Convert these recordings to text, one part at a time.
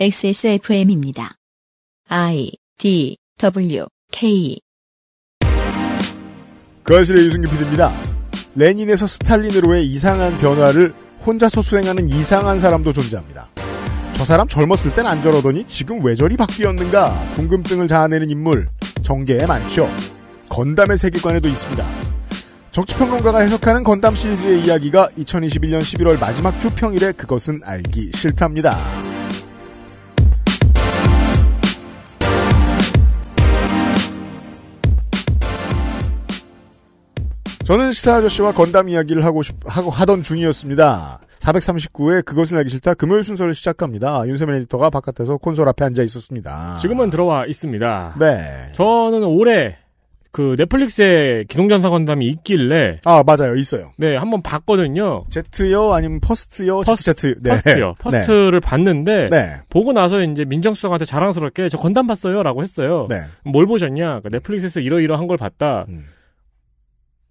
XSFM입니다. I D W K 그아실의 유승규 PD입니다. 레닌에서 스탈린으로의 이상한 변화를 혼자서 수행하는 이상한 사람도 존재합니다. 저 사람 젊었을 땐 안 저러더니 지금 왜 저리 바뀌었는가 궁금증을 자아내는 인물 정계에 많죠. 건담의 세계관에도 있습니다. 정치평론가가 해석하는 건담 시리즈의 이야기가 2021년 11월 마지막 주 평일에 그것은 알기 싫답니다. 저는 시사 아저씨와 건담 이야기를 하고 싶, 하고 하던 중이었습니다. 439회 그것을 알기 싫다 금요일 순서를 시작합니다. 윤세민 에디터가 바깥에서 콘솔 앞에 앉아 있었습니다. 지금은 들어와 있습니다. 네. 저는 올해 그 넷플릭스에 기동전사 건담이 있길래 아 맞아요 있어요. 네 한번 봤거든요. 제트요 아니면 퍼스트요 퍼스트 제트 네. 퍼스트요 네. 퍼스트를 네. 봤는데 네. 보고 나서 이제 민정수석한테 자랑스럽게 저 건담 봤어요라고 했어요. 네. 뭘 보셨냐 그 넷플릭스에서 이러이러한 걸 봤다. 음.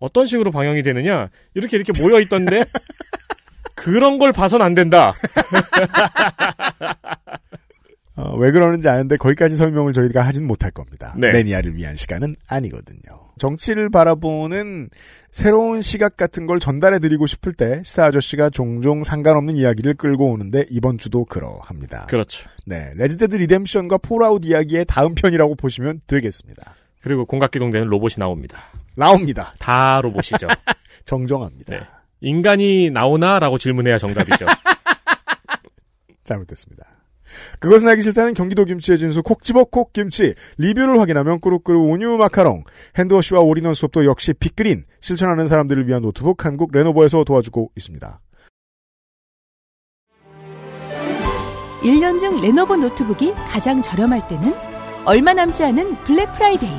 어떤 식으로 방영이 되느냐 이렇게 이렇게 모여 있던데 그런 걸 봐선 안 된다. 어, 왜 그러는지 아는데 거기까지 설명을 저희가 하진 못할 겁니다. 네. 매니아를 위한 시간은 아니거든요. 정치를 바라보는 새로운 시각 같은 걸 전달해드리고 싶을 때 시사 아저씨가 종종 상관없는 이야기를 끌고 오는데 이번 주도 그러합니다. 그렇죠. 네, 레드데드 리뎀션과 폴아웃 이야기의 다음 편이라고 보시면 되겠습니다. 그리고 공각기동대는 로봇이 나옵니다. 나옵니다. 다 로봇이죠. 정정합니다. 네. 인간이 나오나라고 질문해야 정답이죠. 잘못됐습니다. 그것은 알기 싫다는 경기도 김치의 진수 콕집어 콕김치 리뷰를 확인하면 꾸룩꾸룩 온유 마카롱 핸드워시와 올인원 수업도 역시 빅그린 실천하는 사람들을 위한 노트북 한국 레노버에서 도와주고 있습니다. 1년 중 레노버 노트북이 가장 저렴할 때는 얼마 남지 않은 블랙 프라이데이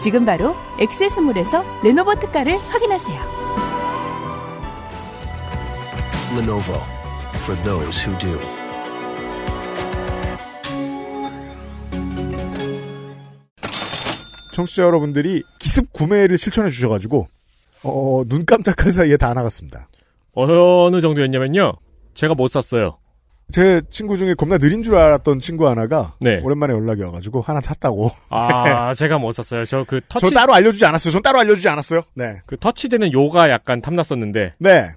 지금 바로 액세스몰에서 레노버 특가를 확인하세요. Lenovo for those who do. 청취자 여러분들이 기습 구매를 실천해 주셔가지고 어, 눈 깜짝할 사이에 다 나갔습니다. 어느 정도였냐면요. 제가 못 샀어요. 제 친구 중에 겁나 느린 줄 알았던 친구 하나가 네. 오랜만에 연락이 와가지고 하나 샀다고. 아 제가 못 뭐 샀어요. 저 그 터치. 저 따로 알려주지 않았어요. 전 따로 알려주지 않았어요. 네. 그 터치되는 요가 약간 탐났었는데. 네.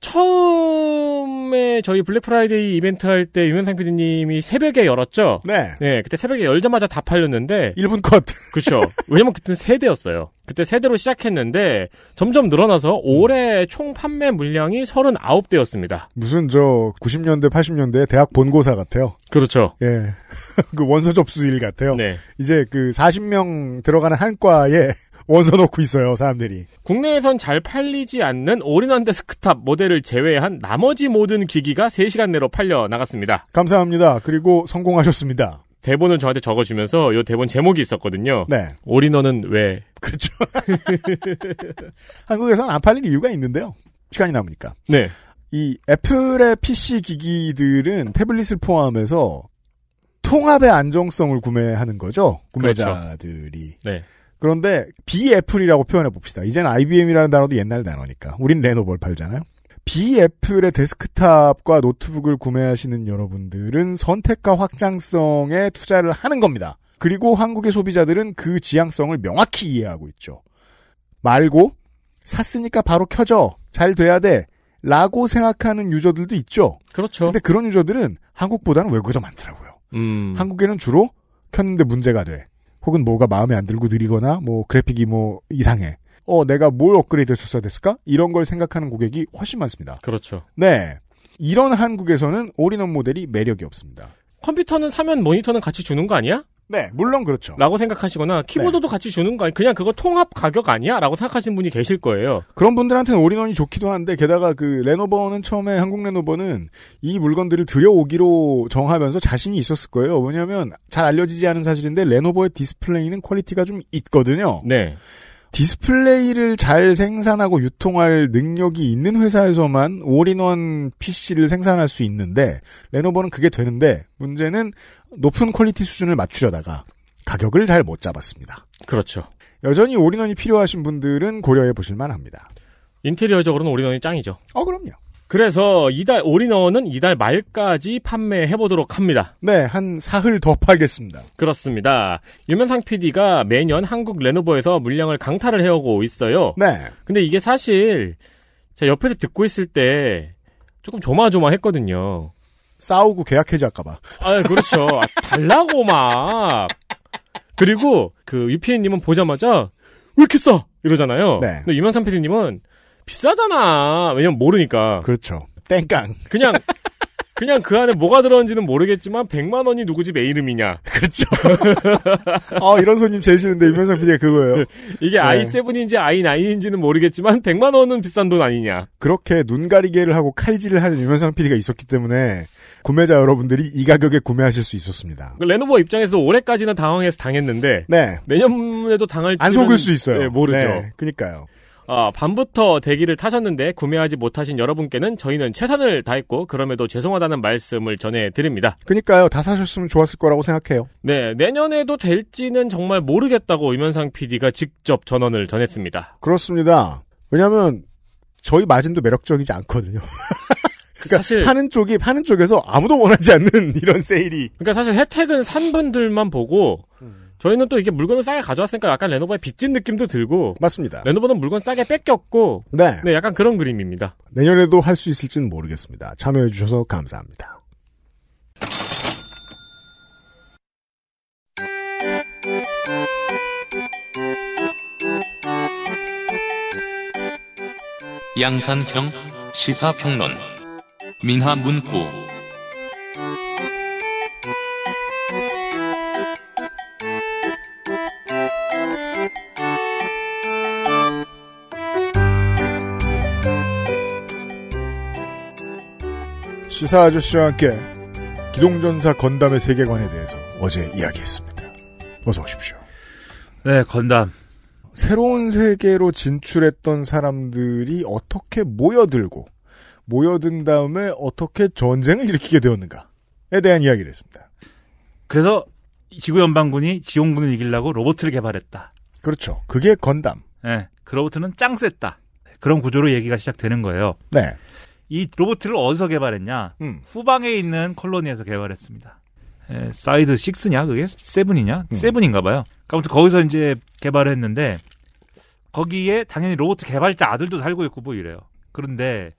처음에 저희 블랙 프라이데이 이벤트 할 때 유명상 PD님이 새벽에 열었죠? 네. 네, 그때 새벽에 열자마자 다 팔렸는데. 1분 컷. 그렇죠. 왜냐면 그때는 세대였어요. 그때 세대로 시작했는데 점점 늘어나서 올해 총 판매 물량이 39대였습니다. 무슨 저 90년대, 80년대 대학 본고사 같아요. 그렇죠. 예. 그 원서 접수일 같아요. 네. 이제 그 40명 들어가는 한과에 원서 넣고 있어요, 사람들이. 국내에선 잘 팔리지 않는 올인원 데스크탑 모델을 제외한 나머지 모든 기기가 3시간 내로 팔려 나갔습니다. 감사합니다. 그리고 성공하셨습니다. 대본을 저한테 적어주면서 요 대본 제목이 있었거든요. 네. 올인원은 왜? 그렇죠. 한국에선안 팔릴 이유가 있는데요. 시간이 남으니까. 네. 이 애플의 PC 기기들은 태블릿을 포함해서 통합의 안정성을 구매하는 거죠. 그렇죠. 구매자들이. 그렇죠. 네. 그런데 비애플이라고 표현해 봅시다. 이젠는 IBM이라는 단어도 옛날 단어니까. 우린 레노벌 팔잖아요. 비애플의 데스크탑과 노트북을 구매하시는 여러분들은 선택과 확장성에 투자를 하는 겁니다. 그리고 한국의 소비자들은 그 지향성을 명확히 이해하고 있죠. 말고 샀으니까 바로 켜져. 잘 돼야 돼. 라고 생각하는 유저들도 있죠. 그렇죠. 근데 그런 유저들은 한국보다는 외국에 더 많더라고요. 음. 한국에는 주로 켰는데 문제가 돼. 혹은 뭐가 마음에 안 들고 느리거나 뭐 그래픽이 뭐 이상해. 어, 내가 뭘 업그레이드 했었어야 됐을까? 이런 걸 생각하는 고객이 훨씬 많습니다. 그렇죠. 네. 이런 한국에서는 올인원 모델이 매력이 없습니다. 컴퓨터는 사면 모니터는 같이 주는 거 아니야? 네, 물론 그렇죠. 라고 생각하시거나 네. 키보드도 네. 같이 주는 거 아니 그냥 그거 통합 가격 아니야? 라고 생각하시는 분이 계실 거예요. 그런 분들한테는 올인원이 좋기도 한데 게다가 그 레노버는 처음에 한국 레노버는 이 물건들을 들여오기로 정하면서 자신이 있었을 거예요. 왜냐하면 잘 알려지지 않은 사실인데 레노버의 디스플레이는 퀄리티가 좀 있거든요. 네. 디스플레이를 잘 생산하고 유통할 능력이 있는 회사에서만 올인원 PC를 생산할 수 있는데 레노버는 그게 되는데 문제는 높은 퀄리티 수준을 맞추려다가 가격을 잘 못 잡았습니다. 그렇죠. 여전히 올인원이 필요하신 분들은 고려해 보실 만합니다. 인테리어적으로는 올인원이 짱이죠. 어 그럼요. 그래서 이달 올인원은 이달 말까지 판매해 보도록 합니다. 네, 한 사흘 더 팔겠습니다. 그렇습니다. 유면상 PD가 매년 한국 레노버에서 물량을 강탈을 해오고 있어요. 네. 근데 이게 사실 제가 옆에서 듣고 있을 때 조금 조마조마했거든요. 싸우고 계약 해지할까봐. 아, 그렇죠. 아, 달라고 막. 그리고 그 유피디님은 보자마자 왜 이렇게 싸 이러잖아요. 네. 근데 유면상 PD님은 비싸잖아. 왜냐면 모르니까. 그렇죠. 땡깡. 그냥 그냥 그 안에 뭐가 들어는지는 모르겠지만 100만 원이 누구 집애 이름이냐. 그렇죠. 아 이런 손님 제일 싫은데 유명상 PD가 그거예요. 이게 네. i7인지 i9인지는 모르겠지만 100만 원은 비싼 돈 아니냐. 그렇게 눈 가리개를 하고 칼질을 하는 유명상 PD가 있었기 때문에 구매자 여러분들이 이 가격에 구매하실 수 있었습니다. 그 레노버 입장에서도 올해까지는 당황해서 당했는데 네. 내년에도 당할 안 속을 수 있어요. 네, 모르죠. 네, 그러니까요. 어, 밤부터 대기를 타셨는데 구매하지 못하신 여러분께는 저희는 최선을 다했고 그럼에도 죄송하다는 말씀을 전해드립니다. 그니까요. 다 사셨으면 좋았을 거라고 생각해요. 네. 내년에도 될지는 정말 모르겠다고 이면상 PD가 직접 전언을 전했습니다. 그렇습니다. 왜냐하면 저희 마진도 매력적이지 않거든요. 그 그러니까 사실 파는 쪽이 파는 쪽에서 아무도 원하지 않는 이런 세일이. 그러니까 사실 혜택은 산 분들만 보고 음. 저희는 또 이게 물건을 싸게 가져왔으니까 약간 레노버의 빚진 느낌도 들고 맞습니다. 레노버는 물건 싸게 뺏겼고 네, 네 약간 그런 그림입니다. 내년에도 할 수 있을지는 모르겠습니다. 참여해 주셔서 감사합니다. 양산형 시사평론 민화문구 시사 아저씨와 함께 기동전사 건담의 세계관에 대해서 어제 이야기했습니다. 어서 오십시오. 네, 건담. 새로운 세계로 진출했던 사람들이 어떻게 모여들고 모여든 다음에 어떻게 전쟁을 일으키게 되었는가에 대한 이야기를 했습니다. 그래서 지구연방군이 지용군을 이기려고 로봇을 개발했다. 그렇죠. 그게 건담. 네. 그 로봇은 짱 셌다. 그런 구조로 얘기가 시작되는 거예요. 네. 이 로봇을 어디서 개발했냐? 음. 후방에 있는 콜로니에서 개발했습니다. 에, 사이드 6냐? 그게? 7이냐? 음. 7인가 봐요. 아무튼 거기서 이제 개발을 했는데 거기에 당연히 로봇 개발자 아들도 살고 있고 뭐 이래요. 그런데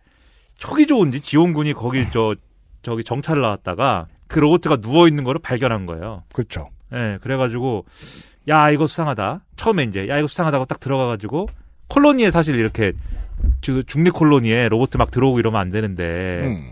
촉이 좋은지 지원군이 거기 네. 저 저기 정찰을 나왔다가 그 로봇가 누워 있는 거를 발견한 거예요. 그렇죠. 예, 그래가지고 야 이거 수상하다. 처음에 이제 야 이거 수상하다고 딱 들어가가지고 콜로니에 사실 이렇게 그 중립 콜로니에 로봇 막 들어오고 이러면 안 되는데 음.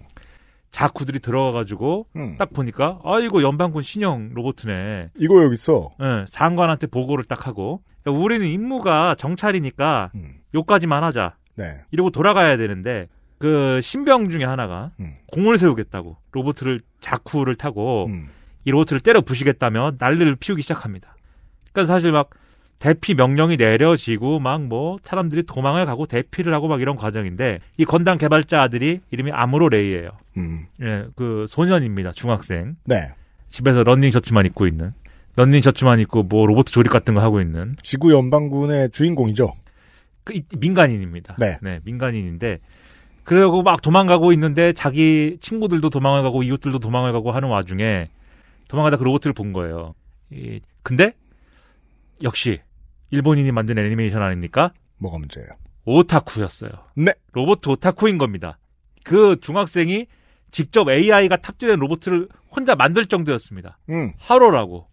자쿠들이 들어가가지고 음. 딱 보니까 아 이거 연방군 신형 로봇이네. 이거 여기 있어. 응, 예, 상관한테 보고를 딱 하고 야, 그러니까 우리는 임무가 정찰이니까 음. 요까지만 하자. 네. 이러고 돌아가야 되는데 그 신병 중에 하나가 음. 공을 세우겠다고 로봇을 자쿠를 타고 음. 이 로봇을 때려 부시겠다며 난리를 피우기 시작합니다. 그러니까 사실 막 대피 명령이 내려지고 막 뭐 사람들이 도망을 가고 대피를 하고 막 이런 과정인데 이 건담 개발자 아들이 이름이 아무로 레이예요. 음. 예, 그 소년입니다. 중학생. 네. 집에서 런닝 셔츠만 입고 있는. 런닝 셔츠만 입고 뭐 로봇 조립 같은 거 하고 있는. 지구 연방군의 주인공이죠. 그 민간인입니다. 네. 네, 민간인인데 그러고 막 도망가고 있는데 자기 친구들도 도망을 가고 이웃들도 도망을 가고 하는 와중에 도망가다 그 로봇을 본 거예요. 이, 근데 역시 일본인이 만든 애니메이션 아닙니까? 뭐가 문제예요? 오타쿠였어요. 네. 로봇 오타쿠인 겁니다. 그 중학생이 직접 AI가 탑재된 로봇을 혼자 만들 정도였습니다. 음. 하루라고.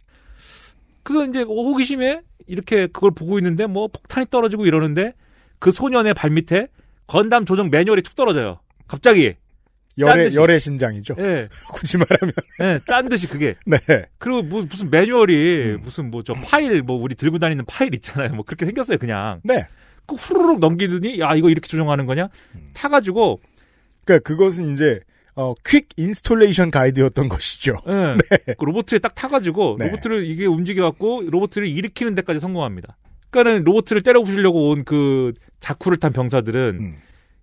그래서 이제 호기심에 이렇게 그걸 보고 있는데 뭐 폭탄이 떨어지고 이러는데 그 소년의 발밑에 건담 조정 매뉴얼이 툭 떨어져요. 갑자기. 열의열의 신장이죠. 예. 굳이 말하면. 예, 짠 듯이 그게. 네. 그리고 뭐, 무슨 매뉴얼이 음. 무슨 뭐 저 파일 뭐 우리 들고 다니는 파일 있잖아요. 뭐 그렇게 생겼어요, 그냥. 네. 그 후루룩 넘기더니 야 이거 이렇게 조정하는 거냐? 음. 타가지고. 그러니까 그것은 이제 어, 퀵 인스톨레이션 가이드였던 것이죠. 네. 네. 그 로봇에 딱 타가지고 네. 로봇을 이게 움직여갖고 로봇을 일으키는 데까지 성공합니다. 그러니까는 로봇을 때려 부시려고 온 그 자쿠를 탄 병사들은 음.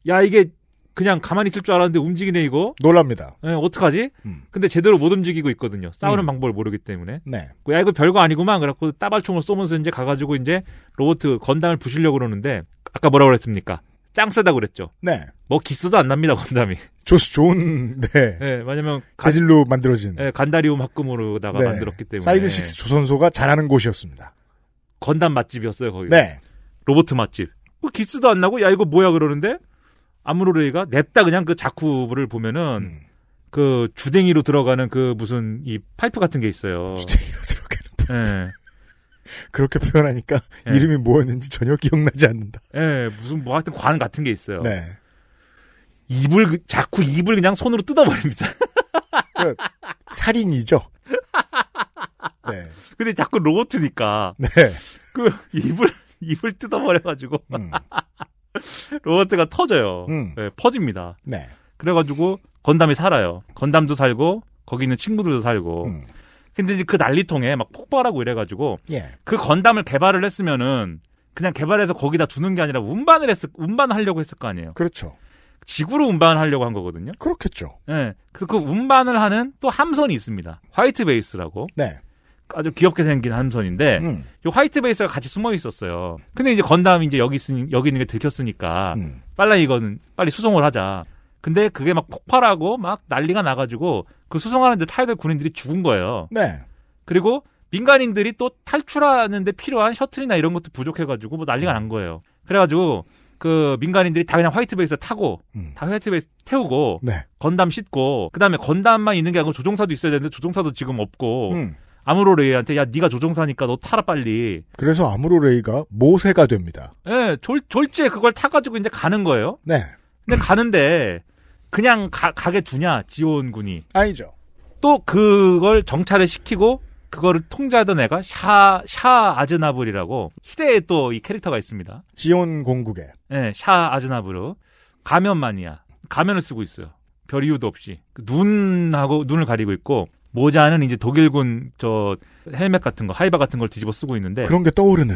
야 이게 그냥 가만히 있을 줄 알았는데 움직이네 이거. 놀랍니다. 네, 어떡하지? 음. 근데 제대로 못 움직이고 있거든요. 싸우는 음. 방법을 모르기 때문에. 네. 그 야 이거 별거 아니구만. 그래갖고 따발총을 쏘면서 이제 가가지고 이제 로봇 건담을 부시려고 그러는데 아까 뭐라 그랬습니까? 짱세다 그랬죠. 네. 뭐 기스도 안 납니다 건담이. 좋 좋은 네. 예, 네 왜냐면 가질로 만들어진. 네, 간다리움 합금으로다가 네. 만들었기 때문에. 사이드 식스 조선소가 잘하는 곳이었습니다. 건담 맛집이었어요 거기. 네. 로트 맛집. 뭐 기스도 안 나고 야 이거 뭐야 그러는데 아무로레이가 냈다 그냥 그 자쿠브를 보면은 음. 그 주댕이로 들어가는 그 무슨 이 파이프 같은 게 있어요. 주댕이로 들어가는 파이프. 네. 그렇게 표현하니까 네. 이름이 뭐였는지 전혀 기억나지 않는다. 예, 네, 무슨 뭐 하여튼 관 같은 게 있어요. 네. 입을 그, 자꾸 입을 그냥 손으로 뜯어버립니다. 그, 살인이죠. 네. 근데 자꾸 로봇이니까. 네. 그 입을 입을 뜯어버려가지고. 음. 로버트가 터져요. 음. 네, 퍼집니다. 네. 그래가지고 건담이 살아요. 건담도 살고 거기 있는 친구들도 살고. 음. 근데 이제 그 난리통에 막 폭발하고 이래가지고 예. 그 건담을 개발을 했으면은 그냥 개발해서 거기다 두는 게 아니라 운반을 했을 운반하려고 했을 거 아니에요. 그렇죠. 지구로 운반을 하려고 한 거거든요. 그렇겠죠. 예. 네. 그래서 그 운반을 하는 또 함선이 있습니다. 화이트 베이스라고. 네. 아주 귀엽게 생긴 함선인데 음. 요 화이트 베이스가 같이 숨어 있었어요. 근데 이제 건담이 이제 여기 있으니 여기 있는 게 들켰으니까 음. 빨리 이거는 빨리 수송을 하자. 근데 그게 막 폭발하고 막 난리가 나가지고 그 수송하는데 타이들 군인들이 죽은 거예요. 네. 그리고 민간인들이 또 탈출하는데 필요한 셔틀이나 이런 것도 부족해가지고 뭐 난리가 음. 난 거예요. 그래가지고 그 민간인들이 다 그냥 화이트 베이스 타고 음. 다 화이트 베이스 태우고 네. 건담 싣고 그다음에 건담만 있는 게 아니고 조종사도 있어야 되는데 조종사도 지금 없고 음. 아무로레이한테 야 네가 조종사니까 너 타라 빨리. 그래서 아무로레이가 모세가 됩니다. 네, 졸 졸지에 그걸 타가지고 이제 가는 거예요. 네. 근데 가는데 그냥 가, 가게 두냐 지온 군이. 아니죠. 또 그걸 정찰을 시키고 그거를 통제하던 애가 샤, 샤 아즈나블이라고 희대의또이 캐릭터가 있습니다. 지온 공국에. 네, 예, 샤 아즈나블로 가면만이야. 가면을 쓰고 있어요. 별 이유도 없이 그 눈하고 눈을 가리고 있고 모자는 이제 독일군 저 헬멧 같은 거 하이바 같은 걸 뒤집어 쓰고 있는데 그런 게 떠오르는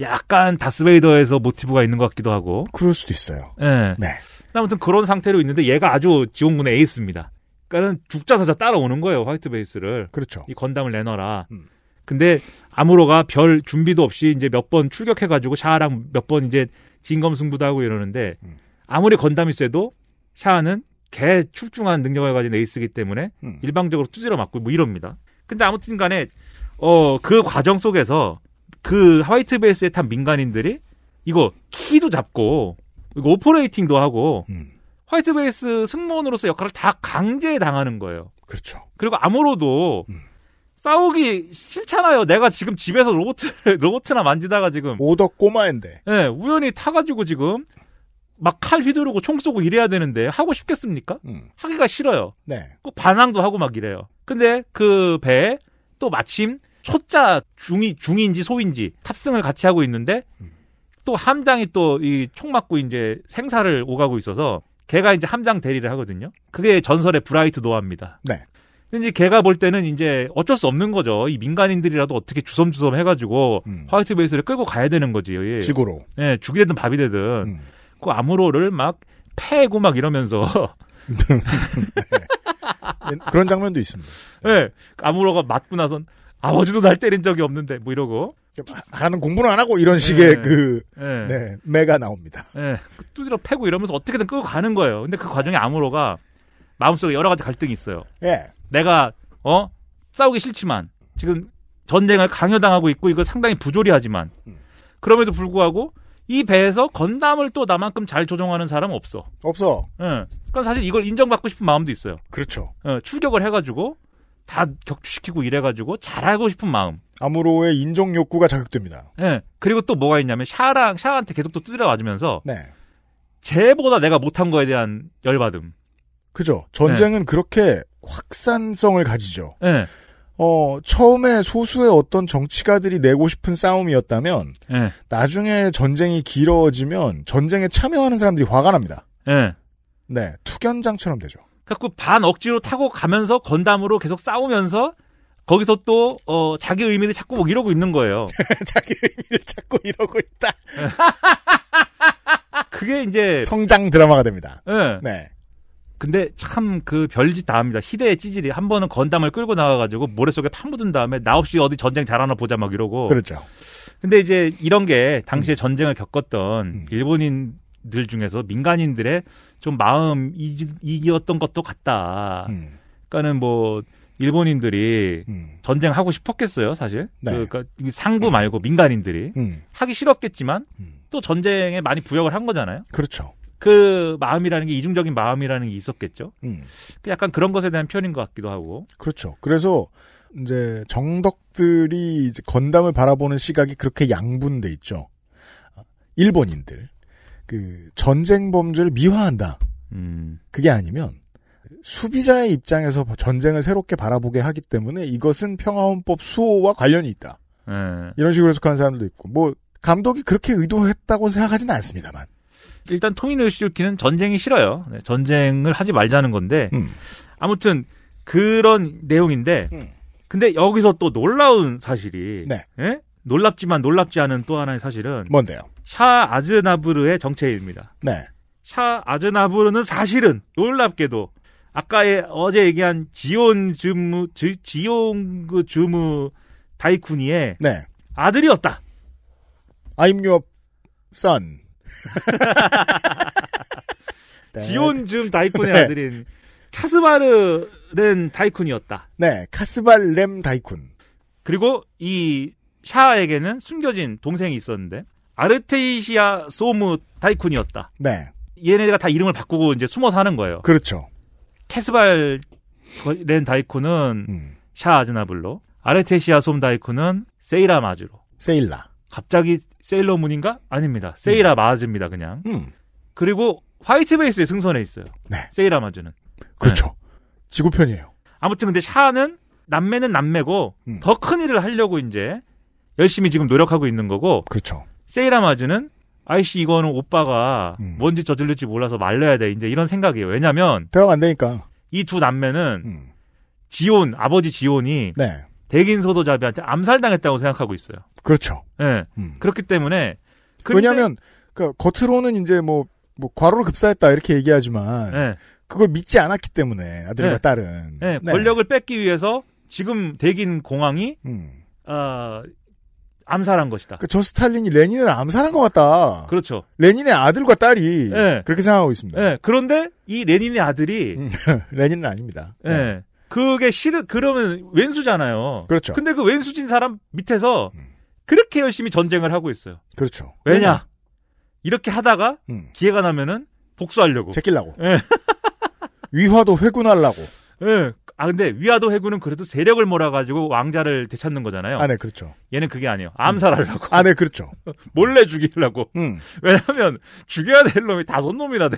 약간 다스베이더에서 모티브가 있는 것 같기도 하고 그럴 수도 있어요. 예. 네. 네. 아무튼 그런 상태로 있는데 얘가 아주 지원군의 에이스입니다. 그러니까는 죽자사자 따라오는 거예요 화이트 베이스를. 그렇죠. 이 건담을 내놔라. 음. 근데 아무로가 별 준비도 없이 이제 몇 번 출격해가지고 샤랑 아몇번 이제 진검승부도 하고 이러는데 음. 아무리 건담이 세도 샤는 아 개출중한 능력을 가진 에이스이기 때문에 음. 일방적으로 투지로 맞고 뭐 이럽니다. 근데 아무튼 간에 어 그 과정 속에서 그 화이트 베이스에 탄 민간인들이 이거 키도 잡고 이거 오퍼레이팅도 하고 음. 화이트 베이스 승무원으로서 역할을 다 강제 당하는 거예요. 그렇죠. 그리고 아무로도 음. 싸우기 싫잖아요. 내가 지금 집에서 로봇 로봇이나 만지다가 지금 오덕 꼬마인데. 예, 네, 우연히 타가지고 지금 막칼 휘두르고 총 쏘고 이래야 되는데 하고 싶겠습니까? 음. 하기가 싫어요. 네. 꼭 반항도 하고 막 이래요. 근데 그 배에 또 마침 초짜 중이 중인지 소인지 탑승을 같이 하고 있는데 음. 또 함장이 또 이 총 맞고 이제 생사를 오가고 있어서 걔가 이제 함장 대리를 하거든요. 그게 전설의 브라이트 노아입니다. 네. 근데 이제 걔가 볼 때는 이제 어쩔 수 없는 거죠. 이 민간인들이라도 어떻게 주섬주섬 해가지고 음. 화이트 베이스를 끌고 가야 되는 거지. 지구로. 예, 죽이 되든 밥이 되든. 음. 그 아무로를 막 패고 막 이러면서 네. 그런 장면도 있습니다. 네. 예. 아무로가 맞고 나선 아버지도 날 때린 적이 없는데 뭐 이러고 아, 하는 공부는 안 하고 이런 식의 네. 그 네. 네. 매가 나옵니다. 네. 두드려 패고 이러면서 어떻게든 끌고 가는 거예요. 근데 그 과정에 아무로가 마음속에 여러 가지 갈등이 있어요. 예. 내가 어 싸우기 싫지만 지금 전쟁을 강요당하고 있고 이거 상당히 부조리하지만 음. 그럼에도 불구하고 이 배에서 건담을 또 나만큼 잘 조종하는 사람 없어. 없어. 예. 그니까 사실 이걸 인정받고 싶은 마음도 있어요. 그렇죠. 예, 출격을 해가지고 다 격추시키고 이래가지고 잘하고 싶은 마음. 아무로의 인정 욕구가 자극됩니다. 예. 그리고 또 뭐가 있냐면 샤랑 샤한테 계속 또뜯드려 맞으면서 네. 쟤보다 내가 못한 거에 대한 열받음. 그죠. 전쟁은 네. 그렇게 확산성을 가지죠. 네. 어, 처음에 소수의 어떤 정치가들이 내고 싶은 싸움이었다면, 네. 나중에 전쟁이 길어지면 전쟁에 참여하는 사람들이 화가 납니다. 네. 네, 투견장처럼 되죠. 그래반 억지로 타고 가면서 건담으로 계속 싸우면서 거기서 또, 어, 자기 의미를 찾고 뭐 이러고 있는 거예요. 자기 의미를 찾고 이러고 있다. 그게 이제. 성장 드라마가 됩니다. 예. 네. 네. 근데 참 그 별짓 다 합니다. 희대의 찌질이 한 번은 건담을 끌고 나와가지고 모래 속에 파묻은 다음에 나 없이 어디 전쟁 잘하나 보자 막 이러고. 그렇죠. 근데 이제 이런 게 당시에 음. 전쟁을 겪었던 음. 일본인들 중에서 민간인들의 좀 마음 이기였던 것도 같다. 음. 그러니까는 뭐 일본인들이 음. 전쟁 하고 싶었겠어요, 사실. 네. 그, 그러니까 상부 말고 민간인들이 음. 하기 싫었겠지만 음. 또 전쟁에 많이 부역을 한 거잖아요. 그렇죠. 그 마음이라는 게 이중적인 마음이라는 게 있었겠죠. 음. 그 약간 그런 것에 대한 표현인 것 같기도 하고. 그렇죠. 그래서 이제 정덕들이 이제 건담을 바라보는 시각이 그렇게 양분돼 있죠. 일본인들 그 전쟁 범죄를 미화한다. 음. 그게 아니면 수비자의 입장에서 전쟁을 새롭게 바라보게 하기 때문에 이것은 평화헌법 수호와 관련이 있다. 네. 이런 식으로 해석하는 사람도 들 있고 뭐 감독이 그렇게 의도했다고 생각하지는 않습니다만 일단 통일노시유키는 전쟁이 싫어요. 네, 전쟁을 하지 말자는 건데 음. 아무튼 그런 내용인데 음. 근데 여기서 또 놀라운 사실이 네. 예? 놀랍지만 놀랍지 않은 또 하나의 사실은 뭔데요? 샤 아즈나브르의 정체입니다. 네. 샤 아즈나브르는 사실은 놀랍게도 아까의 어제 얘기한 지온 즈무 지, 지온 그주무 다이쿠니의 네. 아들이었다. I'm your son. 지온즘 다이쿤의 네. 아들인 카스바르 렌 다이쿤이었다. 네, 카스발 렘 다이쿤. 그리고 이 샤에게는 숨겨진 동생이 있었는데 아르테이시아 소무 다이쿤이었다. 네. 얘네가 다 이름을 바꾸고 이제 숨어 사는 거예요. 그렇죠. 캐스발 렌 다이쿤은 음. 샤 아즈나블로, 아르테시아 솜 다이쿤은 세이라 마주로. 세일라. 갑자기 세일러문인가? 아닙니다. 세이라 음. 마즈입니다, 그냥. 음. 그리고 화이트 베이스의승선에 있어요. 네. 세이라 마즈는. 그렇죠. 네. 지구편이에요. 아무튼 근데 샤는 남매는 남매고 음. 더큰 일을 하려고 이제 열심히 지금 노력하고 있는 거고. 그렇죠. 세이라 마즈는 아이씨 이거는 오빠가 음. 뭔지 저질릴지 몰라서 말려야 돼. 이제 이런 생각이에요. 왜냐면 대화가 안 되니까. 이 두 남매는 음. 지온 아버지 지온이 네. 백인 소도자비한테 암살당했다고 생각하고 있어요. 그렇죠. 예. 네. 음. 그렇기 때문에 왜냐하면 그 겉으로는 이제 뭐뭐 뭐 과로를 급사했다 이렇게 얘기하지만 네. 그걸 믿지 않았기 때문에 아들과 네. 딸은 예. 네. 권력을 뺏기 위해서 지금 대긴 공항이 음. 어, 암살한 것이다. 그저 그러니까 스탈린이 레닌을 암살한 것 같다. 그렇죠. 레닌의 아들과 딸이 네. 그렇게 생각하고 있습니다. 네. 그런데 이 레닌의 아들이 음. 레닌은 아닙니다. 네. 그게 싫은 그러면 왼수잖아요. 그렇죠. 근데 그 왼수진 사람 밑에서 그렇게 열심히 전쟁을 하고 있어요. 그렇죠. 왜냐? 왜냐? 이렇게 하다가 음. 기회가 나면은 복수하려고. 제끼려고. 예. 위화도 회군하려고. 예. 아 근데 위화도 회군은 그래도 세력을 몰아가지고 왕자를 되찾는 거잖아요. 아, 네, 그렇죠. 얘는 그게 아니에요. 암살하려고. 음. 아, 네, 그렇죠. 몰래 죽이려고. 음. 왜냐면 죽여야 될 놈이 다섯 놈이라 돼.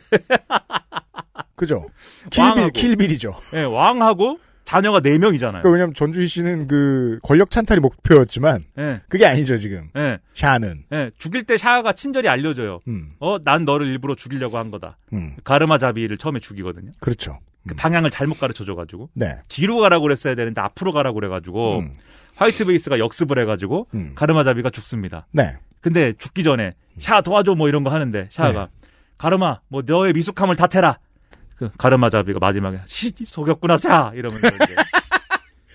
그죠. 킬빌, 킬빌이죠. 예, 네, 왕하고 자녀가 4명이잖아요. 그 그러니까 왜냐면 전주희 씨는 그 권력 찬탈이 목표였지만 네. 그게 아니죠, 지금. 네. 샤는. 네. 죽일 때 샤가 친절히 알려줘요. 음. 어, 난 너를 일부러 죽이려고 한 거다. 음. 가르마자비를 처음에 죽이거든요. 그렇죠. 그 음. 그 방향을 잘못 가르쳐줘가지고 네. 뒤로 가라고 그랬어야 되는데 앞으로 가라고 그래가지고 음. 화이트베이스가 역습을 해가지고 음. 가르마자비가 죽습니다. 네. 근데 죽기 전에 샤 도와줘 뭐 이런 거 하는데 샤가 네. 가르마 뭐 너의 미숙함을 다해라 그 가르마잡이가 마지막에 시, 속였구나 자 이러면서 이제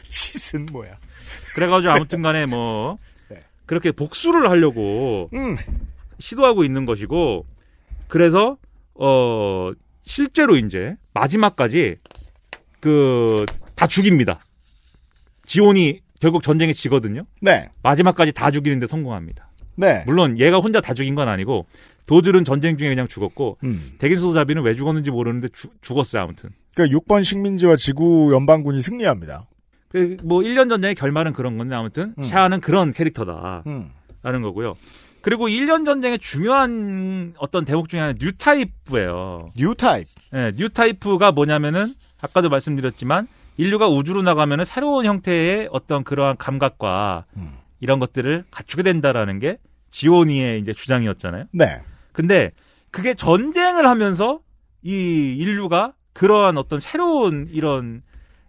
시은 뭐야? 그래가지고 아무튼간에 뭐 네. 그렇게 복수를 하려고 음. 시도하고 있는 것이고 그래서 어 실제로 이제 마지막까지 그 다 죽입니다. 지온이 결국 전쟁에 지거든요. 네. 마지막까지 다 죽이는데 성공합니다. 네. 물론 얘가 혼자 다 죽인 건 아니고 도들은 전쟁 중에 그냥 죽었고 음. 백인 소자비는 왜 죽었는지 모르는데 주, 죽었어요 아무튼. 그러니까 6번 식민지와 지구 연방군이 승리합니다. 그뭐 1년 전쟁의 결말은 그런 건데 아무튼 음. 샤는 그런 캐릭터다라는 음. 거고요. 그리고 1년 전쟁의 중요한 어떤 대목 중에 하나 뉴타이프예요. 뉴타입. 네, 뉴타이프가 뭐냐면은 아까도 말씀드렸지만 인류가 우주로 나가면은 새로운 형태의 어떤 그러한 감각과 음. 이런 것들을 갖추게 된다라는 게 지오니의 이제 주장이었잖아요. 네. 근데 그게 전쟁을 하면서 이 인류가 그러한 어떤 새로운 이런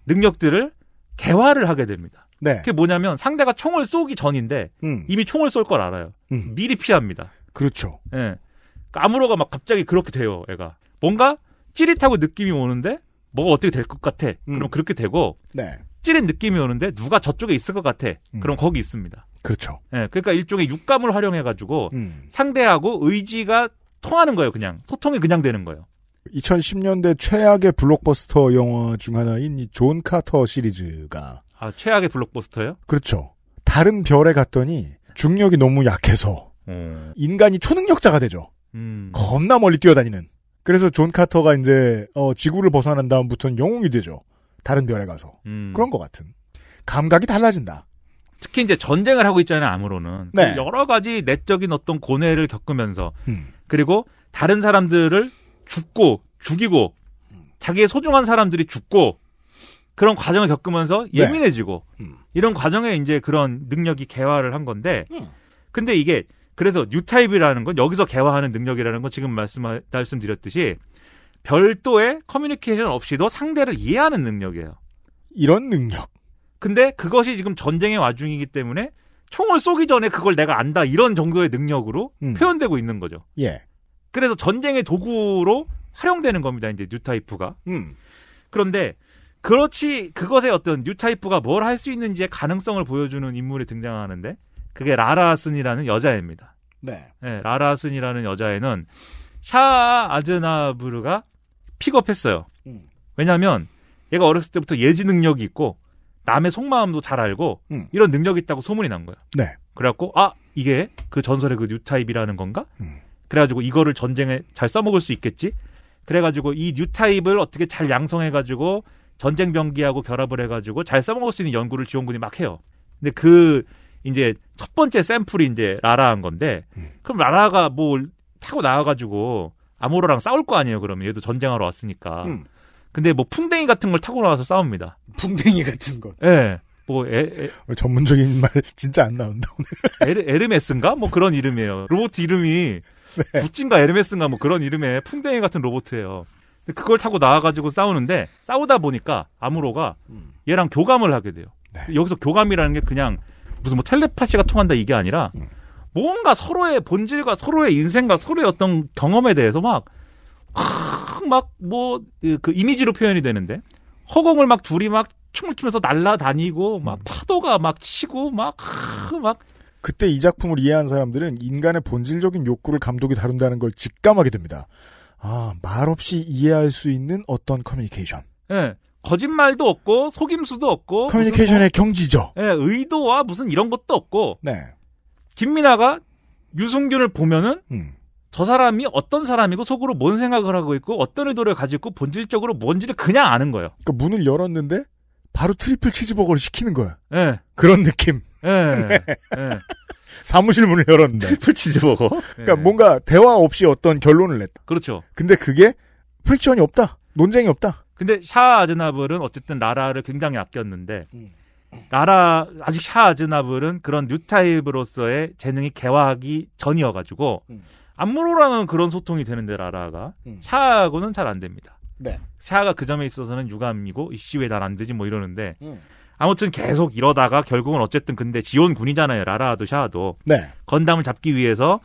능력들을 개화를 하게 됩니다. 네. 그게 뭐냐면 상대가 총을 쏘기 전인데 음. 이미 총을 쏠 걸 알아요. 음. 미리 피합니다. 그렇죠. 예. 네. 그러니까 까무로가막 갑자기 그렇게 돼요, 애가. 뭔가 찌릿하고 느낌이 오는데 뭐가 어떻게 될 것 같아. 음. 그럼 그렇게 되고 네. 찌릿 느낌이 오는데 누가 저쪽에 있을 것 같아. 그럼 음. 거기 있습니다. 그렇죠. 예, 그러니까 일종의 육감을 활용해가지고 음. 상대하고 의지가 통하는 거예요, 그냥. 소통이 그냥 되는 거예요. 2010년대 최악의 블록버스터 영화 중 하나인 이존 카터 시리즈가. 아, 최악의 블록버스터요? 그렇죠. 다른 별에 갔더니 중력이 너무 약해서 음. 인간이 초능력자가 되죠. 음. 겁나 멀리 뛰어다니는. 그래서 존 카터가 이제 어, 지구를 벗어난 다음부터는 영웅이 되죠. 다른 별에 가서. 음. 그런 것 같은. 감각이 달라진다. 특히 이제 전쟁을 하고 있잖아요, 암으로는. 그 네. 여러 가지 내적인 어떤 고뇌를 겪으면서 음. 그리고 다른 사람들을 죽고 죽이고 자기의 소중한 사람들이 죽고 그런 과정을 겪으면서 네. 예민해지고 네. 음. 이런 과정에 이제 그런 능력이 개화를 한 건데 음. 근데 이게 그래서 뉴타입이라는 건 여기서 개화하는 능력이라는 건 지금 말씀 말씀드렸듯이 별도의 커뮤니케이션 없이도 상대를 이해하는 능력이에요. 이런 능력. 근데 그것이 지금 전쟁의 와중이기 때문에 총을 쏘기 전에 그걸 내가 안다 이런 정도의 능력으로 음. 표현되고 있는 거죠. 예. 그래서 전쟁의 도구로 활용되는 겁니다. 이제 뉴타이프가. 음. 그런데 그렇지 그것의 어떤 뉴타이프가 뭘 할 수 있는지의 가능성을 보여주는 인물이 등장하는데 그게 라라슨이라는 여자애입니다. 네. 네 라라슨이라는 여자애는 샤 아즈나브르가 픽업했어요. 음. 왜냐하면 얘가 어렸을 때부터 예지 능력이 있고 남의 속마음도 잘 알고 음. 이런 능력이 있다고 소문이 난 거예요. 네. 그래갖고 아 이게 그 전설의 그 뉴타입이라는 건가? 음. 그래가지고 이거를 전쟁에 잘 써먹을 수 있겠지? 그래가지고 이 뉴타입을 어떻게 잘 양성해가지고 전쟁 병기하고 결합을 해가지고 잘 써먹을 수 있는 연구를 지원군이 막 해요. 근데 그 이제 첫 번째 샘플이 이제 라라한 건데 음. 그럼 라라가 뭘 타고 나와가지고 아모르랑 싸울 거 아니에요? 그러면 얘도 전쟁하러 왔으니까. 음. 근데 뭐 풍뎅이 같은 걸 타고 나와서 싸웁니다. 풍뎅이 같은 거. 예. 네. 뭐 에, 에, 전문적인 말 진짜 안 나온다 오늘. 에르, 에르메스인가? 뭐 그런 이름이에요. 로봇 이름이 네. 구찌인 에르메스인가 뭐 그런 이름의 풍뎅이 같은 로봇이에요. 그걸 타고 나와가지고 싸우는데 싸우다 보니까 아무로가 음. 얘랑 교감을 하게 돼요. 네. 여기서 교감이라는 게 그냥 무슨 뭐 텔레파시가 통한다 이게 아니라 음. 뭔가 서로의 본질과 서로의 인생과 서로의 어떤 경험에 대해서 막 막뭐그 그 이미지로 표현이 되는데 허공을 막 둘이 막 춤을 추면서 날라다니고 막 음. 파도가 막 치고 막 막 그때 이 작품을 이해한 사람들은 인간의 본질적인 욕구를 감독이 다룬다는 걸 직감하게 됩니다. 아, 말없이 이해할 수 있는 어떤 커뮤니케이션. 예. 네, 거짓말도 없고 속임수도 없고 커뮤니케이션의 뭐, 경지죠. 예, 네, 의도와 무슨 이런 것도 없고. 네. 김민아가 유승균을 보면은 음. 저 사람이 어떤 사람이고 속으로 뭔 생각을 하고 있고 어떤 의도를 가지고 있고 본질적으로 뭔지를 그냥 아는 거예요. 그러니까 문을 열었는데 바로 트리플 치즈버거를 시키는 거야. 네. 그런 느낌. 네. 네. 네. 사무실 문을 열었는데. 트리플 치즈버거? 그러니까 뭔가 대화 없이 어떤 결론을 냈다. 그렇죠. 근데 그게 프릭션이 없다. 논쟁이 없다. 근데 샤 아즈나블은 어쨌든 라라를 굉장히 아꼈는데 음. 음. 라라 아직 샤 아즈나블은 그런 뉴타입으로서의 재능이 개화하기 전이어가지고 음. 암무로라는 그런 소통이 되는데 라라가 음. 샤하고는 잘 안 됩니다. 네. 샤하가 그 점에 있어서는 유감이고 이씨 왜난안 되지 뭐 이러는데 음. 아무튼 계속 이러다가 결국은 어쨌든 근데 지원군이잖아요 라라도 샤하도 네. 건담을 잡기 위해서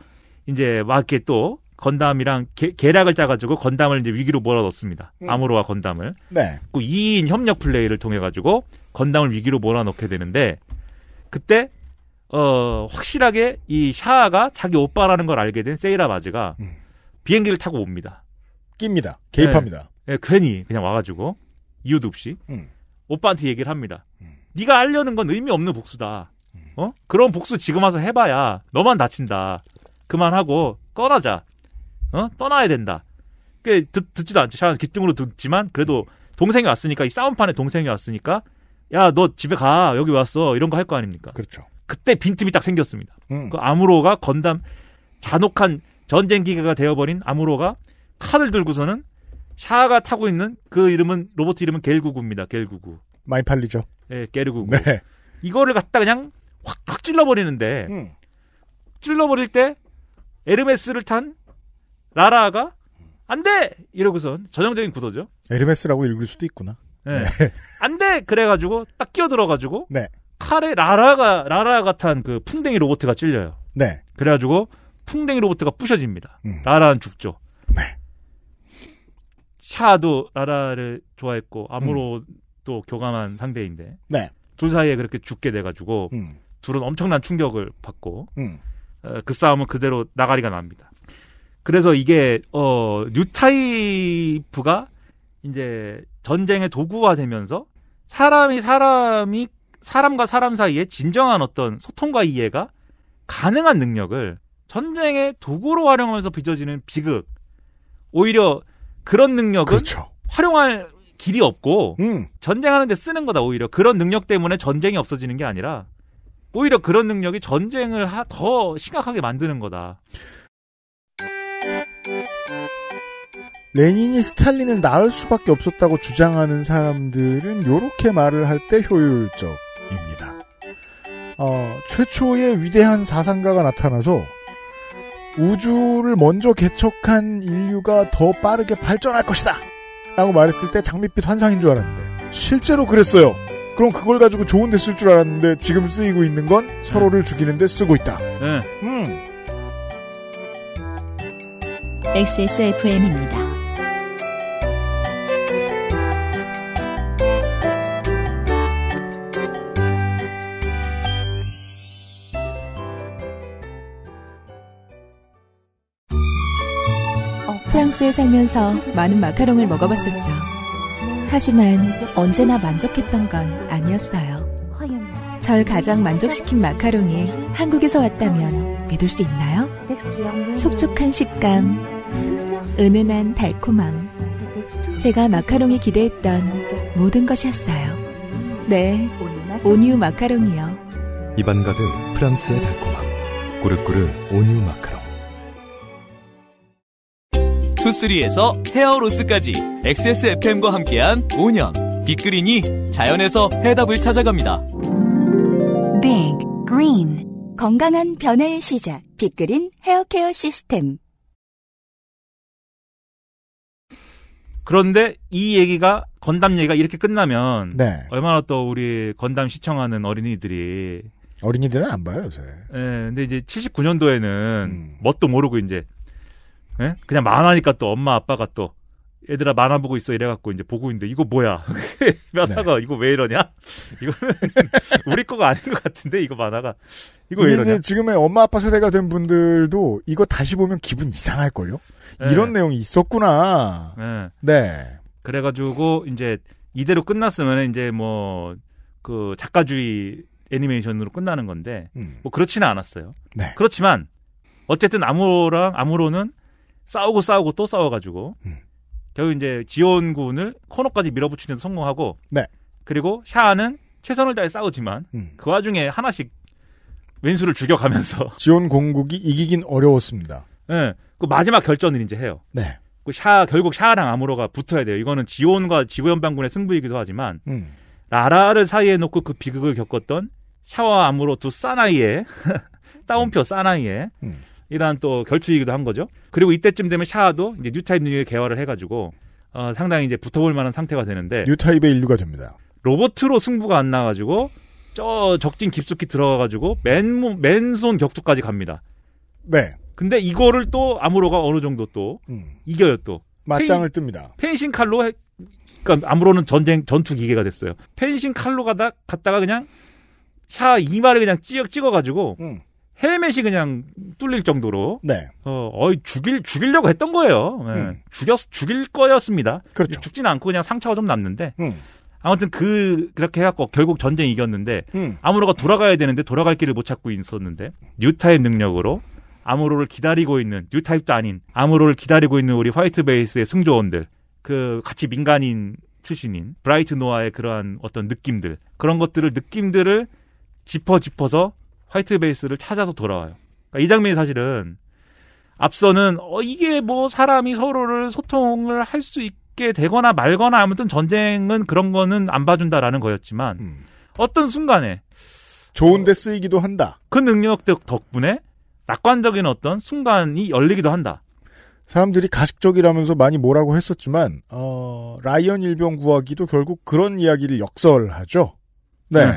이제 마이또 건담이랑 개, 계략을 짜가지고 건담을 이제 위기로 몰아넣습니다. 음. 아무로와 건담을. 네. 그 2인 협력 플레이를 통해 가지고 건담을 위기로 몰아넣게 되는데 그때 어, 확실하게 이 샤아가 자기 오빠라는 걸 알게 된 세이라 바즈가 음. 비행기를 타고 옵니다. 낍니다. 개입합니다. 네, 네, 괜히 그냥 와가지고 이유도 없이 음. 오빠한테 얘기를 합니다. 음. 네가 알려는 건 의미 없는 복수다. 음. 어? 그런 복수 지금 와서 해봐야 너만 다친다. 그만하고 떠나자. 어? 떠나야 된다. 그 듣, 듣지도 않죠. 샤아는 귀뜸으로 듣지만 그래도 동생이 왔으니까 이 싸움판에 동생이 왔으니까 야 너 집에 가 여기 왔어 이런 거 할 거 아닙니까? 그렇죠. 그때 빈틈이 딱 생겼습니다. 음. 그 아무로가 건담 잔혹한 전쟁 기계가 되어버린 아무로가 칼을 들고서는 샤가 아 타고 있는 그 이름은 로봇 이름은 겔구구입니다. 겔구구. 많이 팔리죠. 네, 겔구구. 네. 이거를 갖다 그냥 확, 확 찔러버리는데 음. 찔러버릴 때 에르메스를 탄 라라가 안 돼! 이러고선 전형적인 구도죠. 에르메스라고 읽을 수도 있구나. 네. 네. 안 돼! 그래가지고 딱 끼어들어가지고 네. 칼에 라라가 라라가 탄그 풍뎅이 로봇가 찔려요. 네. 그래가지고 풍뎅이 로봇가 부셔집니다. 음. 라라는 죽죠. 네. 샤도 라라를 좋아했고 아무로 음. 또 교감한 상대인데 네. 둘 사이에 그렇게 죽게 돼가지고 음. 둘은 엄청난 충격을 받고 음. 어, 그 싸움은 그대로 나가리가 납니다. 그래서 이게 어 뉴타이프가 이제 전쟁의 도구가 되면서 사람이 사람이 사람과 사람 사이에 진정한 어떤 소통과 이해가 가능한 능력을 전쟁의 도구로 활용하면서 빚어지는 비극. 오히려 그런 능력은 그렇죠. 활용할 길이 없고 음. 전쟁하는데 쓰는 거다 오히려 그런 능력 때문에 전쟁이 없어지는 게 아니라 오히려 그런 능력이 전쟁을 하, 더 심각하게 만드는 거다. 레닌이 스탈린을 낳을 수밖에 없었다고 주장하는 사람들은 이렇게 말을 할 때 효율적. 입니다. 어, 최초의 위대한 사상가가 나타나서 우주를 먼저 개척한 인류가 더 빠르게 발전할 것이다! 라고 말했을 때 장밋빛 환상인 줄 알았는데, 실제로 그랬어요. 그럼 그걸 가지고 좋은 데 쓸 줄 알았는데, 지금 쓰이고 있는 건 서로를 죽이는데 쓰고 있다. 네. 음. XSFM입니다. 프랑스에 살면서 많은 마카롱을 먹어봤었죠. 하지만 언제나 만족했던 건 아니었어요. 절 가장 만족시킨 마카롱이 한국에서 왔다면 믿을 수 있나요? 촉촉한 식감, 은은한 달콤함. 제가 마카롱이 기대했던 모든 것이었어요. 네, 오뉴 마카롱이요. 입안 가득 프랑스의 달콤함. 꾸르꾸르 오뉴 마카롱. 투쓰리에서 헤어로스까지 XSFM과 함께한 5년 빅그린이 자연에서 해답을 찾아갑니다. Big Green 건강한 변화의 시작 빅그린 헤어케어 시스템 그런데 이 얘기가 건담 얘기가 이렇게 끝나면 네. 얼마나 또 우리 건담 시청하는 어린이들이 어린이들은 안 봐요 요새. 네, 근데 이제 79년도에는 음. 뭣도 모르고 이제 예? 그냥 만화니까 또 엄마 아빠가 또 얘들아 만화 보고 있어 이래갖고 이제 보고 있는데 이거 뭐야 만화가 네. 이거 왜 이러냐 이거는 우리 거가 아닌 것 같은데 이거 만화가 이거 왜 이러냐 지금의 엄마 아빠 세대가 된 분들도 이거 다시 보면 기분 이상할 걸요 네. 이런 내용이 있었구나 네. 네. 그래가지고 이제 이대로 끝났으면 이제 뭐 그 작가주의 애니메이션으로 끝나는 건데 음. 뭐 그렇지는 않았어요 네. 그렇지만 어쨌든 아무로랑 아무로는 싸우고 싸우고 또 싸워가지고 음. 결국 이제 지원군을 코너까지 밀어붙이는 데 성공하고 네. 그리고 샤아는 최선을 다해 싸우지만 음. 그 와중에 하나씩 왼수를 죽여가면서 지원 공국이 이기긴 어려웠습니다. 네, 그 마지막 결전을 이제 해요. 네. 그 샤 결국 샤랑 아무로가 붙어야 돼요. 이거는 지원과 지구연방군의 승부이기도 하지만 음. 라라를 사이에 놓고 그 비극을 겪었던 샤와 아무로 두 사나이의 따옴표 음. 사나이의 음. 이러한 또 결투이기도 한 거죠. 그리고 이때쯤 되면 샤아도 이제 뉴타입 인류의 개화를 해가지고 어, 상당히 이제 붙어볼 만한 상태가 되는데 뉴타입의 인류가 됩니다. 로버트로 승부가 안 나가지고 저 적진 깊숙이 들어가가지고 맨 맨손 격투까지 갑니다. 네. 근데 이거를 또 아무로가 어느 정도 또 음. 이겨요 또 맞짱을 뜹니다. 펜싱 칼로 해, 그러니까 아무로는 전쟁 전투 기계가 됐어요. 펜싱 칼로 가다 갔다가 그냥 샤 이마를 그냥 찍어 찍어가지고 음. 헬멧이 그냥 뚫릴 정도로 네. 어, 어이 죽일 죽이려고 했던 거예요. 네. 음. 죽였 죽일 거였습니다. 그렇죠. 죽진 않고 그냥 상처가 좀 났는데 음. 아무튼 그 그렇게 해갖고 결국 전쟁 이겼는데 음. 아무로가 돌아가야 되는데 돌아갈 길을 못 찾고 있었는데 뉴타입 능력으로 아무로를 기다리고 있는 뉴타입도 아닌 아무로를 기다리고 있는 우리 화이트 베이스의 승조원들 그 같이 민간인 출신인 브라이트 노아의 그러한 어떤 느낌들 그런 것들을 느낌들을 짚어 짚어서 화이트 베이스를 찾아서 돌아와요. 그러니까 이 장면이 사실은 앞서는 어 이게 뭐 사람이 서로를 소통을 할 수 있게 되거나 말거나 아무튼 전쟁은 그런 거는 안 봐준다라는 거였지만 음. 어떤 순간에 좋은데 쓰이기도 한다. 그 능력 덕분에 낙관적인 어떤 순간이 열리기도 한다. 사람들이 가식적이라면서 많이 뭐라고 했었지만 어, 라이언 일병 구하기도 결국 그런 이야기를 역설하죠. 네. 음.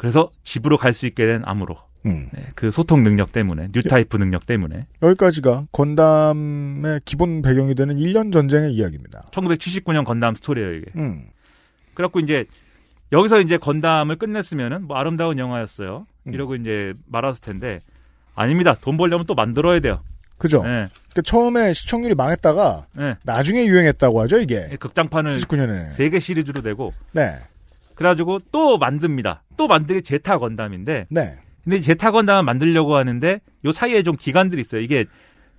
그래서 집으로 갈 수 있게 된 암으로. 음. 네, 그 소통 능력 때문에, 뉴타이프 예. 능력 때문에. 여기까지가 건담의 기본 배경이 되는 1년 전쟁의 이야기입니다. 1979년 건담 스토리예요, 이게. 음. 그래갖고 이제, 여기서 이제 건담을 끝냈으면은, 뭐 아름다운 영화였어요. 음. 이러고 이제 말았을 텐데, 아닙니다. 돈 벌려면 또 만들어야 돼요. 그죠? 네. 그 처음에 시청률이 망했다가, 네. 나중에 유행했다고 하죠, 이게. 네, 극장판을 79년에. 세개 시리즈로 되고, 네. 그래가지고 또 만듭니다. 또 만들게 제타 건담인데. 네. 근데 제타 건담을 만들려고 하는데 요 사이에 좀 기간들이 있어요. 이게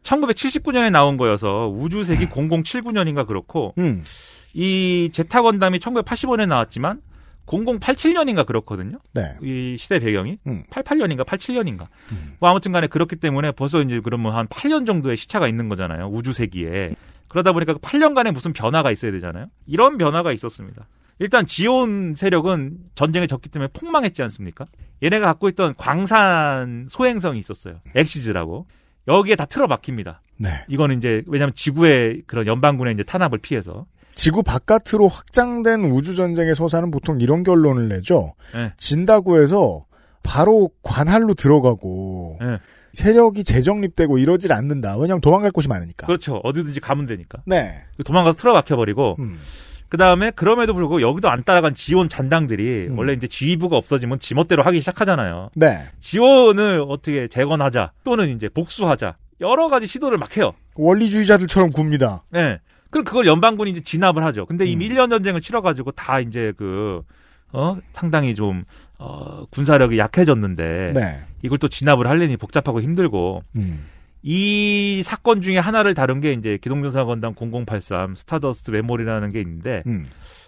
1979년에 나온 거여서 우주세기 0079년인가 그렇고 음. 이 제타 건담이 1985년에 나왔지만 0087년인가 그렇거든요. 네. 이 시대 배경이 음. 88년인가 87년인가. 음. 뭐 아무튼간에 그렇기 때문에 벌써 이제 그러면 한 8년 정도의 시차가 있는 거잖아요. 우주 세기에. 그러다 보니까 8년간에 그 무슨 변화가 있어야 되잖아요. 이런 변화가 있었습니다. 일단 지온 세력은 전쟁에 졌기 때문에 폭망했지 않습니까? 얘네가 갖고 있던 광산 소행성이 있었어요. 엑시즈라고. 여기에 다 틀어박힙니다. 네. 이거는 이제 왜냐하면 지구의 그런 연방군의 이제 탄압을 피해서 지구 바깥으로 확장된 우주 전쟁의 서사는 보통 이런 결론을 내죠. 네. 진다고 해서 바로 관할로 들어가고 네. 세력이 재정립되고 이러질 않는다. 왜냐하면 도망갈 곳이 많으니까. 그렇죠. 어디든지 가면 되니까. 네. 도망가서 틀어박혀 버리고. 음. 그 다음에 그럼에도 불구하고 여기도 안 따라간 지원 잔당들이 음. 원래 이제 지휘부가 없어지면 지멋대로 하기 시작하잖아요. 네. 지원을 어떻게 재건하자 또는 이제 복수하자 여러 가지 시도를 막 해요. 원리주의자들처럼 굽니다. 네. 그럼 그걸 연방군이 이제 진압을 하죠. 근데 이 음. 1년 전쟁을 치러가지고 다 이제 그, 어, 상당히 좀, 어, 군사력이 약해졌는데. 네. 이걸 또 진압을 할려니 복잡하고 힘들고. 음. 이 사건 중에 하나를 다룬 게 이제 기동전사건단 0083 스타더스트 메모리라는 게 있는데 음.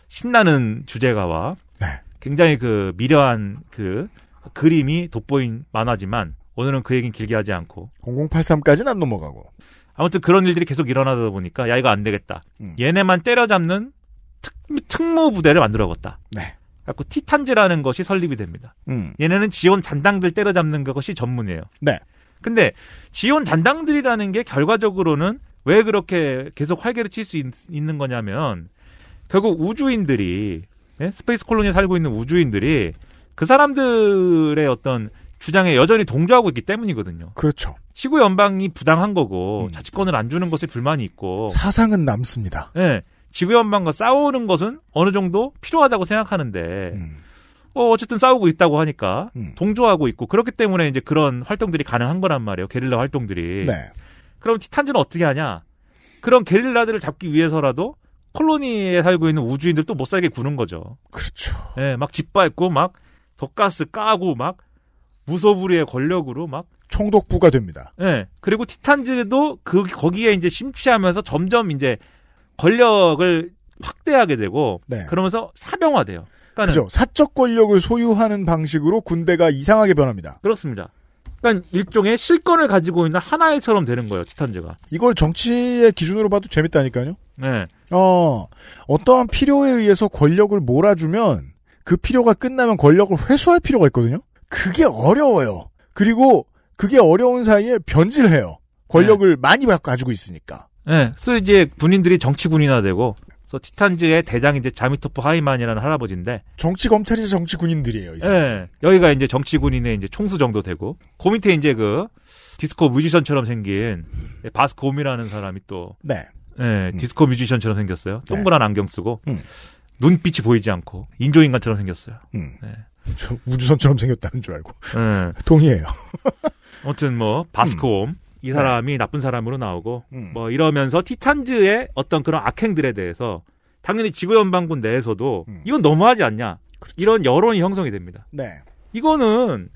신나는 주제가와 네. 굉장히 그 미려한 그 그림이 돋보인 만화지만 오늘은 그 얘기는 길게 하지 않고 0083까지는 안 넘어가고 아무튼 그런 일들이 계속 일어나다 보니까 야 이거 안 되겠다 음. 얘네만 때려잡는 특, 무 부대를 만들어갔다. 네. 갖고 티탄즈라는 것이 설립이 됩니다. 음. 얘네는 지원 잔당들 때려잡는 것이 전문이에요. 네. 근데 지원 잔당들이라는 게 결과적으로는 왜 그렇게 계속 활개를 칠 수 있는 거냐면 결국 우주인들이 예? 스페이스 콜로니에 살고 있는 우주인들이 그 사람들의 어떤 주장에 여전히 동조하고 있기 때문이거든요. 그렇죠. 시구 연방이 부당한 거고 음. 자치권을 안 주는 것에 불만이 있고 사상은 남습니다. 예. 지구 연방과 싸우는 것은 어느 정도 필요하다고 생각하는데 음. 어, 어쨌든 싸우고 있다고 하니까 음. 동조하고 있고 그렇기 때문에 이제 그런 활동들이 가능한 거란 말이에요. 게릴라 활동들이. 네. 그럼 티탄즈는 어떻게 하냐? 그런 게릴라들을 잡기 위해서라도 콜로니에 살고 있는 우주인들 또 못 살게 구는 거죠. 그렇죠. 예, 막 짓밟고 막 독가스 까고 막 무소불위의 권력으로 막 총독부가 됩니다. 예. 그리고 티탄즈도 그 거기에 이제 심취하면서 점점 이제 권력을 확대하게 되고 네. 그러면서 사병화돼요. 그죠 사적 권력을 소유하는 방식으로 군대가 이상하게 변합니다. 그렇습니다. 그러니까 일종의 실권을 가지고 있는 하나의처럼 되는 거예요, 지탄제가. 이걸 정치의 기준으로 봐도 재밌다니까요. 네. 어, 어떠한 필요에 의해서 권력을 몰아주면 그 필요가 끝나면 권력을 회수할 필요가 있거든요. 그게 어려워요. 그리고 그게 어려운 사이에 변질해요. 권력을 네. 많이 가지고 있으니까. 네, 그래서 이제 군인들이 정치군이나 되고 그래서 티탄즈의 대장이 이제 자미토프 하이만이라는 할아버지인데 정치 검찰이 정치 군인들이에요. 이사 네, 예, 여기가 이제 정치 군인의 이제 총수 정도 되고 그 밑에 이제 그 디스코 뮤지션처럼 생긴 바스곰이라는 사람이 또 네. 네 음. 디스코 뮤지션처럼 생겼어요. 네. 동그란 네. 안경 쓰고 음. 눈빛이 보이지 않고 인조인간처럼 생겼어요. 음. 네. 우주선처럼 생겼다는 줄 알고 네. 동의해요. 아무튼 뭐바스코 음. 이 네. 사람이 네. 나쁜 사람으로 나오고 음. 뭐 이러면서 티탄즈의 어떤 그런 악행들에 대해서 당연히 지구연방군 내에서도 음. 이건 너무하지 않냐 그렇죠. 이런 여론이 형성이 됩니다. 네. 이거는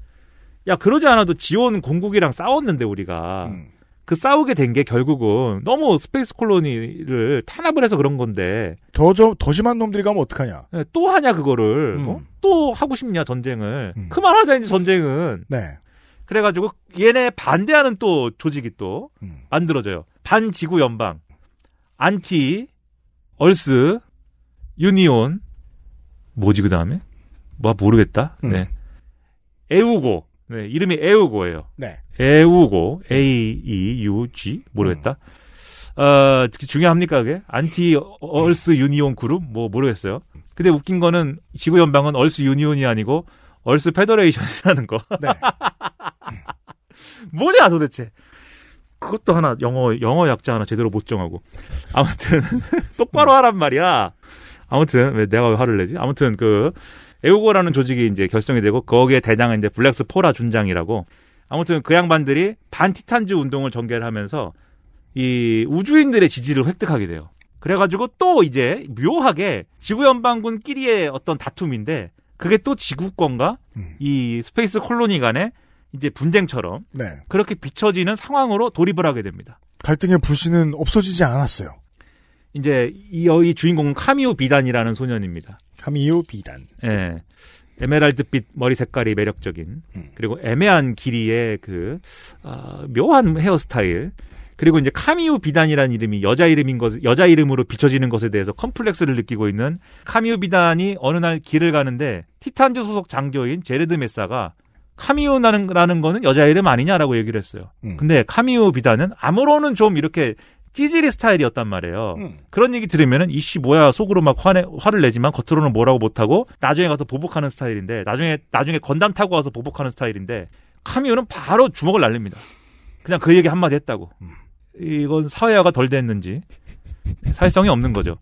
야 그러지 않아도 지원 공국이랑 싸웠는데 우리가 음. 그 싸우게 된 게 결국은 너무 스페이스 콜로니를 탄압을 해서 그런 건데 더 저, 더 심한 놈들이 가면 어떡하냐 네, 또 하냐 그거를 음. 어? 또 하고 싶냐 전쟁을 음. 그만하자 이제 전쟁은 네. 그래가지고 얘네 반대하는 또 조직이 또 음. 만들어져요. 반지구 연방, 안티, 얼스, 유니온, 뭐지 그 다음에? 뭐 모르겠다. 음. 네. 에우고. 네, 이름이 에우고예요. 네. 에우고. A E U G 모르겠다. 음. 어, 중요합니까 그게? 안티 얼스 유니온 그룹 뭐 모르겠어요. 근데 웃긴 거는 지구 연방은 얼스 유니온이 아니고 얼스 페더레이션이라는 거. 네. 뭐냐 도대체. 그것도 하나 영어 영어 약자 하나 제대로 못 정하고 아무튼 똑바로 하란 말이야. 아무튼 왜 내가 왜 화를 내지? 아무튼 그 에우고라는 조직이 이제 결성이 되고 거기에 대장은 이제 블랙스 포라 준장이라고 아무튼 그 양반들이 반티탄즈 운동을 전개를 하면서 이 우주인들의 지지를 획득하게 돼요. 그래가지고 또 이제 묘하게 지구 연방군끼리의 어떤 다툼인데 그게 또 지구권과 음. 이 스페이스 콜로니 간의 이제 분쟁처럼 네. 그렇게 비춰지는 상황으로 돌입을 하게 됩니다. 갈등의 불씨는 없어지지 않았어요. 이제 이여 어, 주인공은 카미오 비단이라는 소년입니다. 카미오 비단. 예. 에메랄드빛 머리 색깔이 매력적인 음. 그리고 애매한 길이의 그 어, 묘한 헤어스타일 그리고 이제 카미오 비단이라는 이름이 여자 이름인 것 여자 이름으로 비춰지는 것에 대해서 컴플렉스를 느끼고 있는 카미오 비단이 어느 날 길을 가는데 티탄즈 소속 장교인 제레드 메사가 카미오라는 거는 여자 이름 아니냐라고 얘기를 했어요. 음. 근데 카미오 비단은 아무로는 좀 이렇게 찌질이 스타일이었단 말이에요. 음. 그런 얘기 들으면은 이 씨 뭐야 속으로 막 화내, 화를 내지만 겉으로는 뭐라고 못하고 나중에 가서 보복하는 스타일인데 나중에 나중에 건담 타고 와서 보복하는 스타일인데 카미오는 바로 주먹을 날립니다. 그냥 그 얘기 한마디 했다고. 음. 이건 사회화가 덜 됐는지 사회성이 없는 거죠.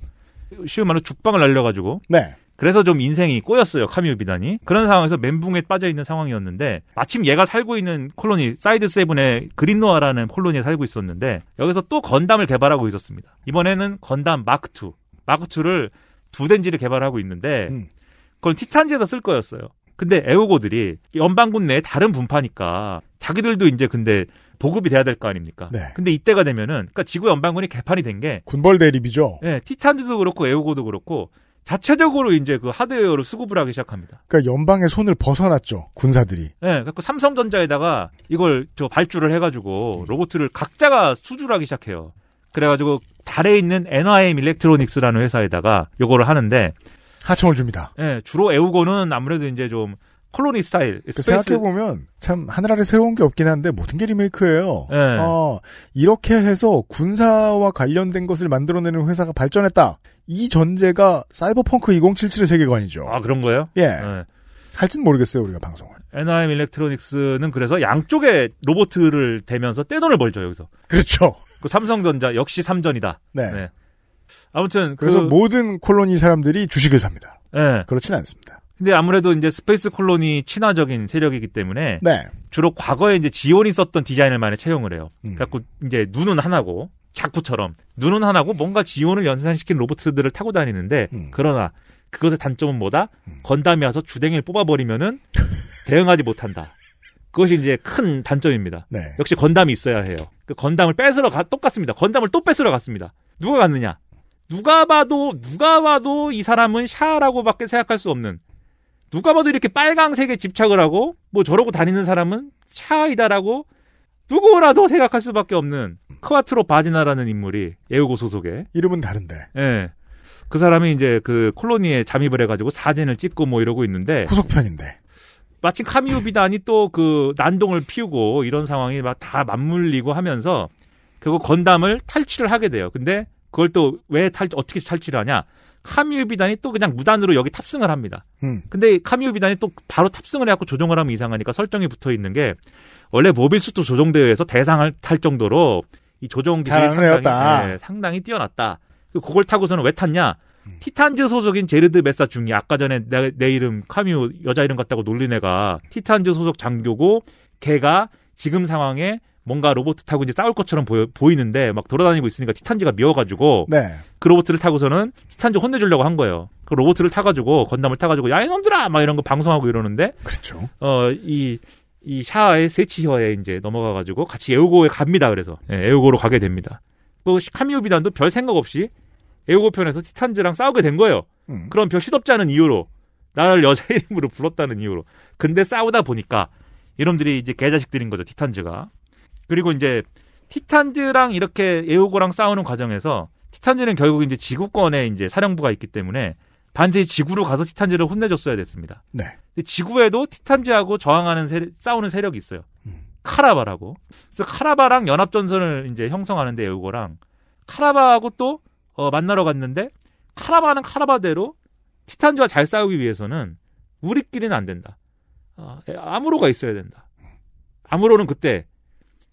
쉬운 말로 죽방을 날려가지고 네. 그래서 좀 인생이 꼬였어요 카미우 비단이 그런 상황에서 멘붕에 빠져 있는 상황이었는데 마침 얘가 살고 있는 콜로니 사이드 세븐의 그린노아라는 콜로니에 살고 있었는데 여기서 또 건담을 개발하고 있었습니다 이번에는 건담 마크 2 마크 2를 두 덴지를 개발하고 있는데 음. 그걸 티탄즈에서 쓸 거였어요 근데 에오고들이 연방군 내에 다른 분파니까 자기들도 이제 근데 보급이 돼야 될 거 아닙니까? 네. 근데 이때가 되면은 그러니까 지구 연방군이 개판이 된 게 군벌 대립이죠. 네, 예, 티탄즈도 그렇고 에오고도 그렇고 자체적으로 이제 그 하드웨어로 수급을 하기 시작합니다. 그러니까 연방의 손을 벗어났죠 군사들이. 네, 예, 그래서 그러니까 그 삼성전자에다가 이걸 저 발주를 해가지고 음. 로봇을 각자가 수주하기 시작해요. 그래가지고 달에 있는 NIM 일렉트로닉스라는 회사에다가 요거를 하는데 하청을 줍니다. 네, 주로 에우고는 아무래도 이제 좀 콜로니 스타일. 그 생각해보면 참 하늘 아래 새로운 게 없긴 한데 모든 게 리메이크예요. 네. 어, 이렇게 해서 군사와 관련된 것을 만들어내는 회사가 발전했다. 이 전제가 사이버펑크 2077의 세계관이죠. 아 그런 거예요? 예. 네. 할진 모르겠어요 우리가 방송을. NIM 일렉트로닉스는 그래서 양쪽에 로보트를 대면서 떼돈을 벌죠 여기서. 그렇죠. 그 삼성전자 역시 삼전이다. 네. 네. 아무튼 그래서 그... 모든 콜로니 사람들이 주식을 삽니다. 네. 그렇진 않습니다. 근데 아무래도 이제 스페이스 콜론이 친화적인 세력이기 때문에 네. 주로 과거에 이제 지온이 썼던 디자인을 많이 채용을 해요. 음. 그래갖고 이제 눈은 하나고 자쿠처럼 눈은 하나고 뭔가 지온을 연산시킨 로봇들을 타고 다니는데 음. 그러나 그것의 단점은 뭐다? 음. 건담이 와서 주댕이를 뽑아버리면은 대응하지 못한다. 그것이 이제 큰 단점입니다. 네. 역시 건담이 있어야 해요. 그 건담을 뺏으러 가, 똑같습니다. 건담을 또 뺏으러 갔습니다. 누가 갔느냐? 누가 봐도 누가 봐도 이 사람은 샤라고밖에 생각할 수 없는 누가 봐도 이렇게 빨강색에 집착을 하고 뭐 저러고 다니는 사람은 차이다라고 누구라도 생각할 수밖에 없는 크와트로 바지나라는 인물이 예우고 소속에 이름은 다른데. 예. 그 사람이 이제 그 콜로니에 잠입을 해가지고 사진을 찍고 뭐 이러고 있는데 후속편인데 마침 카미오 비단이 또 그 난동을 피우고 이런 상황이 막 다 맞물리고 하면서 결국 건담을 탈취를 하게 돼요. 근데 그걸 또 왜 탈 어떻게 탈취를 하냐? 카미유 비단이 또 그냥 무단으로 여기 탑승을 합니다. 음. 근데 카미유 비단이 또 바로 탑승을 해갖고 조종을 하면 이상하니까 설정이 붙어 있는 게 원래 모빌 수트 조종대회에서 대상을 탈 정도로 이 조종 기술이 상당히, 네, 상당히 뛰어났다. 그 그걸 타고서는 왜 탔냐? 음. 티탄즈 소속인 제르드 메사 중이 아까 전에 내, 내 이름 카미오 여자 이름 같다고 놀린 애가 티탄즈 소속 장교고 걔가 지금 상황에 뭔가 로봇 타고 이제 싸울 것처럼 보이, 는데막 돌아다니고 있으니까 티탄즈가 미워가지고 네. 그 로봇을 타고서는 티탄즈 혼내주려고 한 거예요. 그 로봇을 타가지고 건담을 타가지고 야 이놈들아 막 이런 거 방송하고 이러는데 그렇죠. 어이 이 샤의 세치혀에 이제 넘어가가지고 같이 에우고에 갑니다. 그래서 예, 에우고로 가게 됩니다. 그 카미오 비단도 별 생각 없이 에우고 편에서 티탄즈랑 싸우게 된 거예요. 음. 그럼 별 시덥지 않은 이유로 나를 여자 이름으로 불렀다는 이유로. 근데 싸우다 보니까 이놈들이 이제 개자식들인 거죠 티탄즈가. 그리고 이제 티탄즈랑 이렇게 에오고랑 싸우는 과정에서 티탄즈는 결국 이제 지구권에 이제 사령부가 있기 때문에 반드시 지구로 가서 티탄즈를 혼내줬어야 됐습니다. 네. 지구에도 티탄즈하고 저항하는 세 싸우는 세력이 있어요. 음. 카라바라고. 그래서 카라바랑 연합전선을 이제 형성하는데 에우고랑 카라바하고 또 어, 만나러 갔는데 카라바는 카라바대로 티탄즈와 잘 싸우기 위해서는 우리끼리는 안 된다. 어, 예, 아무로가 있어야 된다. 아무로는 그때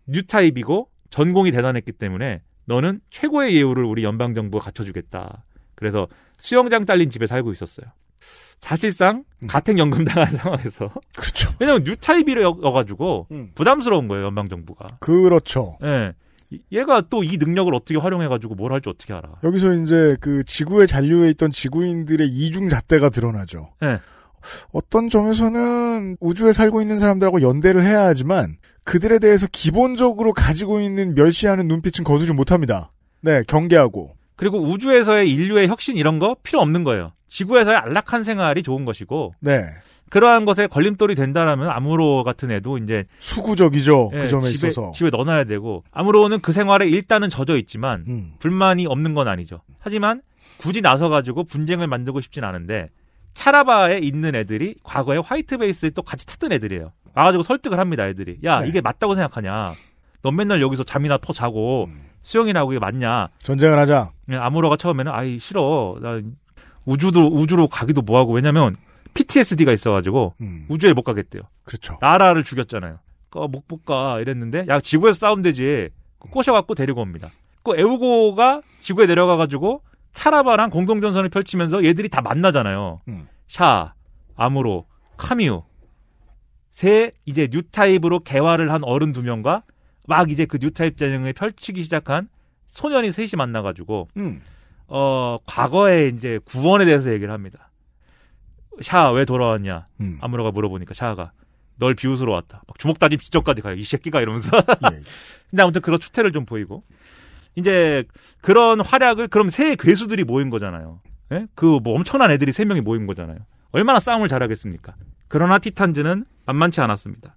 뉴타입이고 전공이 대단했기 때문에 너는 최고의 예우를 우리 연방 정부가 갖춰주겠다. 그래서 수영장 딸린 집에 살고 있었어요. 사실상 음. 가택 연금 당한 상황에서 그렇죠. 왜냐하면 뉴타입이어가지고 음. 부담스러운 거예요 연방 정부가. 그렇죠. 예. 얘가 또 이 능력을 어떻게 활용해가지고 뭘 할지 어떻게 알아. 여기서 이제 그 지구의 잔류에 있던 지구인들의 이중 잣대가 드러나죠. 예. 어떤 점에서는 우주에 살고 있는 사람들하고 연대를 해야 하지만 그들에 대해서 기본적으로 가지고 있는 멸시하는 눈빛은 거두지 못합니다. 네, 경계하고. 그리고 우주에서의 인류의 혁신 이런 거 필요 없는 거예요. 지구에서의 안락한 생활이 좋은 것이고. 네. 그러한 것에 걸림돌이 된다라면 아무로 같은 애도 이제 수구적이죠. 그 예, 그 점에 집에, 있어서 집에 넣어놔야 되고 아무로는 그 생활에 일단은 젖어 있지만 음. 불만이 없는 건 아니죠. 하지만 굳이 나서 가지고 분쟁을 만들고 싶진 않은데 차라바에 있는 애들이 과거에 화이트베이스에 또 같이 탔던 애들이에요. 와가지고 설득을 합니다 애들이. 야 네. 이게 맞다고 생각하냐? 넌 맨날 여기서 잠이나 퍼 자고 음. 수영이나 하고 이게 맞냐? 전쟁을 하자. 아무로가 예, 처음에는 아이 싫어. 나 우주도 우주로 가기도 뭐하고 왜냐면 PTSD가 있어가지고 음. 우주에 못 가겠대요. 그렇죠. 나라를 죽였잖아요. 그못 볼까 이랬는데 야 지구에서 싸움 되지. 꼬셔갖고 데리고 옵니다. 그 에우고가 지구에 내려가가지고 타라바랑 공동전선을 펼치면서 얘들이 다 만나잖아요. 음. 샤, 아무로, 카미우, 새 이제 뉴타입으로 개화를 한 어른 두 명과 막 이제 그 뉴타입 전형을 펼치기 시작한 소년이 셋이 만나가지고 음. 어 과거에 이제 구원에 대해서 얘기를 합니다. 샤아 왜 돌아왔냐? 음. 아무로가 물어보니까 샤아가 널 비웃으러 왔다. 막 주먹 다짐 지적까지 가요. 이 새끼가 이러면서. 예, 예. 근데 아무튼 그런 추태를 좀 보이고 이제 그런 활약을 그럼 새 괴수들이 모인 거잖아요. 예? 그뭐 엄청난 애들이 세 명이 모인 거잖아요. 얼마나 싸움을 잘하겠습니까? 그러나 티탄즈는 만만치 않았습니다.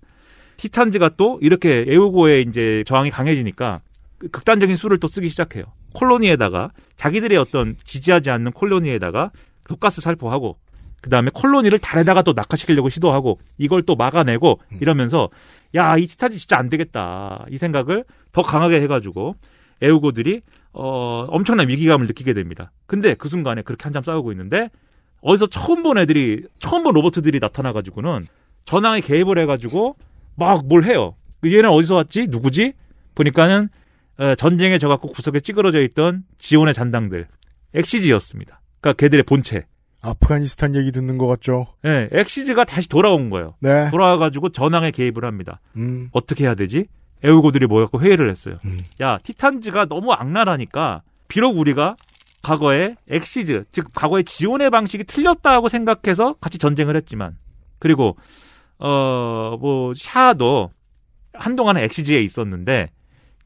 티탄즈가 또 이렇게 에우고의 이제 저항이 강해지니까 그 극단적인 수를 또 쓰기 시작해요. 콜로니에다가 자기들의 어떤 지지하지 않는 콜로니에다가 독가스 살포하고 그 다음에 콜로니를 달에다가 또 낙하시키려고 시도하고 이걸 또 막아내고 음. 이러면서 야 이 티탄즈 진짜 안 되겠다 이 생각을 더 강하게 해가지고 에우고들이 어, 엄청난 위기감을 느끼게 됩니다. 근데 그 순간에 그렇게 한참 싸우고 있는데 어디서 처음 본 애들이 처음 본 로버트들이 나타나가지고는 전황에 개입을 해가지고 막 뭘 해요. 얘는 어디서 왔지? 누구지? 보니까는 어, 전쟁에 저갖고 구석에 찌그러져 있던 지원의 잔당들 엑시지였습니다. 그러니까 걔들의 본체. 아프가니스탄 얘기 듣는 것 같죠? 네, 예, 엑시즈가 다시 돌아온 거예요. 네. 돌아와가지고 전항에 개입을 합니다. 음. 어떻게 해야 되지? 에우고들이 모였고 회의를 했어요. 음. 야, 티탄즈가 너무 악랄하니까 비록 우리가 과거에 엑시즈, 즉과거에 지원의 방식이 틀렸다고 생각해서 같이 전쟁을 했지만 그리고 어, 뭐, 샤도 한동안은 엑시지에 있었는데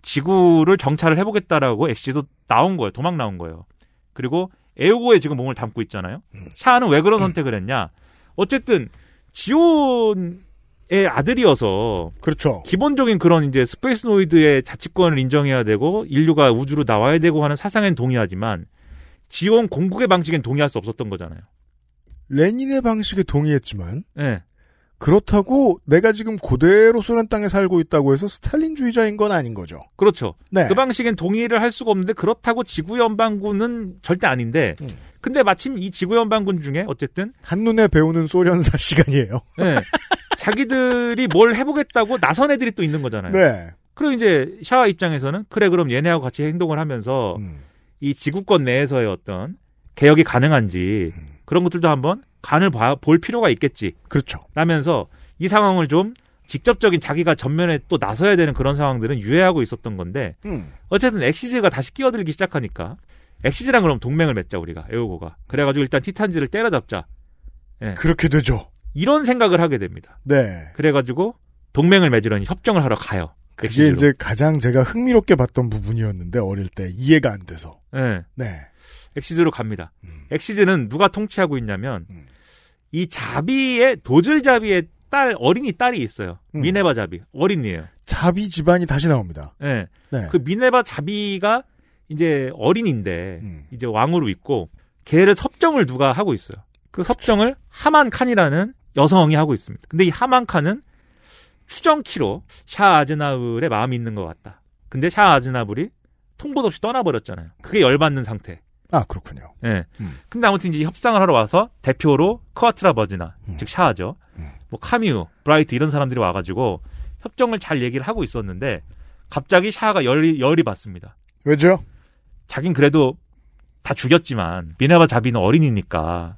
지구를 정찰을 해보겠다라고 엑시도 지 나온 거예요. 도망 나온 거예요. 그리고 에오고에 지금 몸을 담고 있잖아요. 음. 샤는 왜 그런 음. 선택을 했냐? 어쨌든 지온의 아들이어서 그렇죠. 기본적인 그런 이제 스페이스 노이드의 자치권을 인정해야 되고 인류가 우주로 나와야 되고 하는 사상엔 동의하지만 지온 공국의 방식엔 동의할 수 없었던 거잖아요. 레닌의 방식에 동의했지만 네. 그렇다고 내가 지금 고대로 소련 땅에 살고 있다고 해서 스탈린주의자인 건 아닌 거죠. 그렇죠. 네. 그 방식엔 동의를 할 수가 없는데 그렇다고 지구연방군은 절대 아닌데 음. 근데 마침 이 지구연방군 중에 어쨌든 한눈에 배우는 소련사 시간이에요. 네. 자기들이 뭘 해보겠다고 나선 애들이 또 있는 거잖아요. 네. 그리고 이제 샤와 입장에서는 그래 그럼 얘네하고 같이 행동을 하면서 음. 이 지구권 내에서의 어떤 개혁이 가능한지 음. 그런 것들도 한번 간을 봐, 볼 필요가 있겠지. 그렇죠. 라면서 이 상황을 좀 직접적인 자기가 전면에 또 나서야 되는 그런 상황들은 유예하고 있었던 건데 음. 어쨌든 엑시즈가 다시 끼어들기 시작하니까 엑시즈랑 그럼 동맹을 맺자 우리가 에오고가 그래가지고 일단 티탄즈를 때려잡자 네. 그렇게 되죠 이런 생각을 하게 됩니다 네 그래가지고 동맹을 맺으려니 협정을 하러 가요 그게 엑시즈로. 이제 가장 제가 흥미롭게 봤던 부분이었는데 어릴 때 이해가 안 돼서 예. 네. 네. 엑시즈로 갑니다. 음. 엑시즈는 누가 통치하고 있냐면 음. 이 자비의 도절자비의 딸 어린이 딸이 있어요. 음. 미네바 자비 어린이에요. 자비 집안이 다시 나옵니다. 네. 네. 그 미네바 자비가 이제 어린인데 음. 이제 왕으로 있고 걔를 섭정을 누가 하고 있어요. 그 그렇죠. 섭정을 하만 칸이라는 여성이 하고 있습니다. 근데 이 하만 칸은 추정키로 샤 아즈나블의 마음이 있는 것 같다. 근데 샤 아즈나블이 통보도 없이 떠나버렸잖아요. 그게 열받는 상태. 아 그렇군요. 예. 음. 근데 아무튼 이제 협상을 하러 와서 대표로 커아트라 버지나 음. 즉 샤죠. 아 음. 뭐 카뮤, 브라이트 이런 사람들이 와가지고 협정을 잘 얘기를 하고 있었는데 갑자기 샤가 아 열이 열이 받습니다. 왜죠? 자긴 그래도 다 죽였지만 미네바 자비는 어린이니까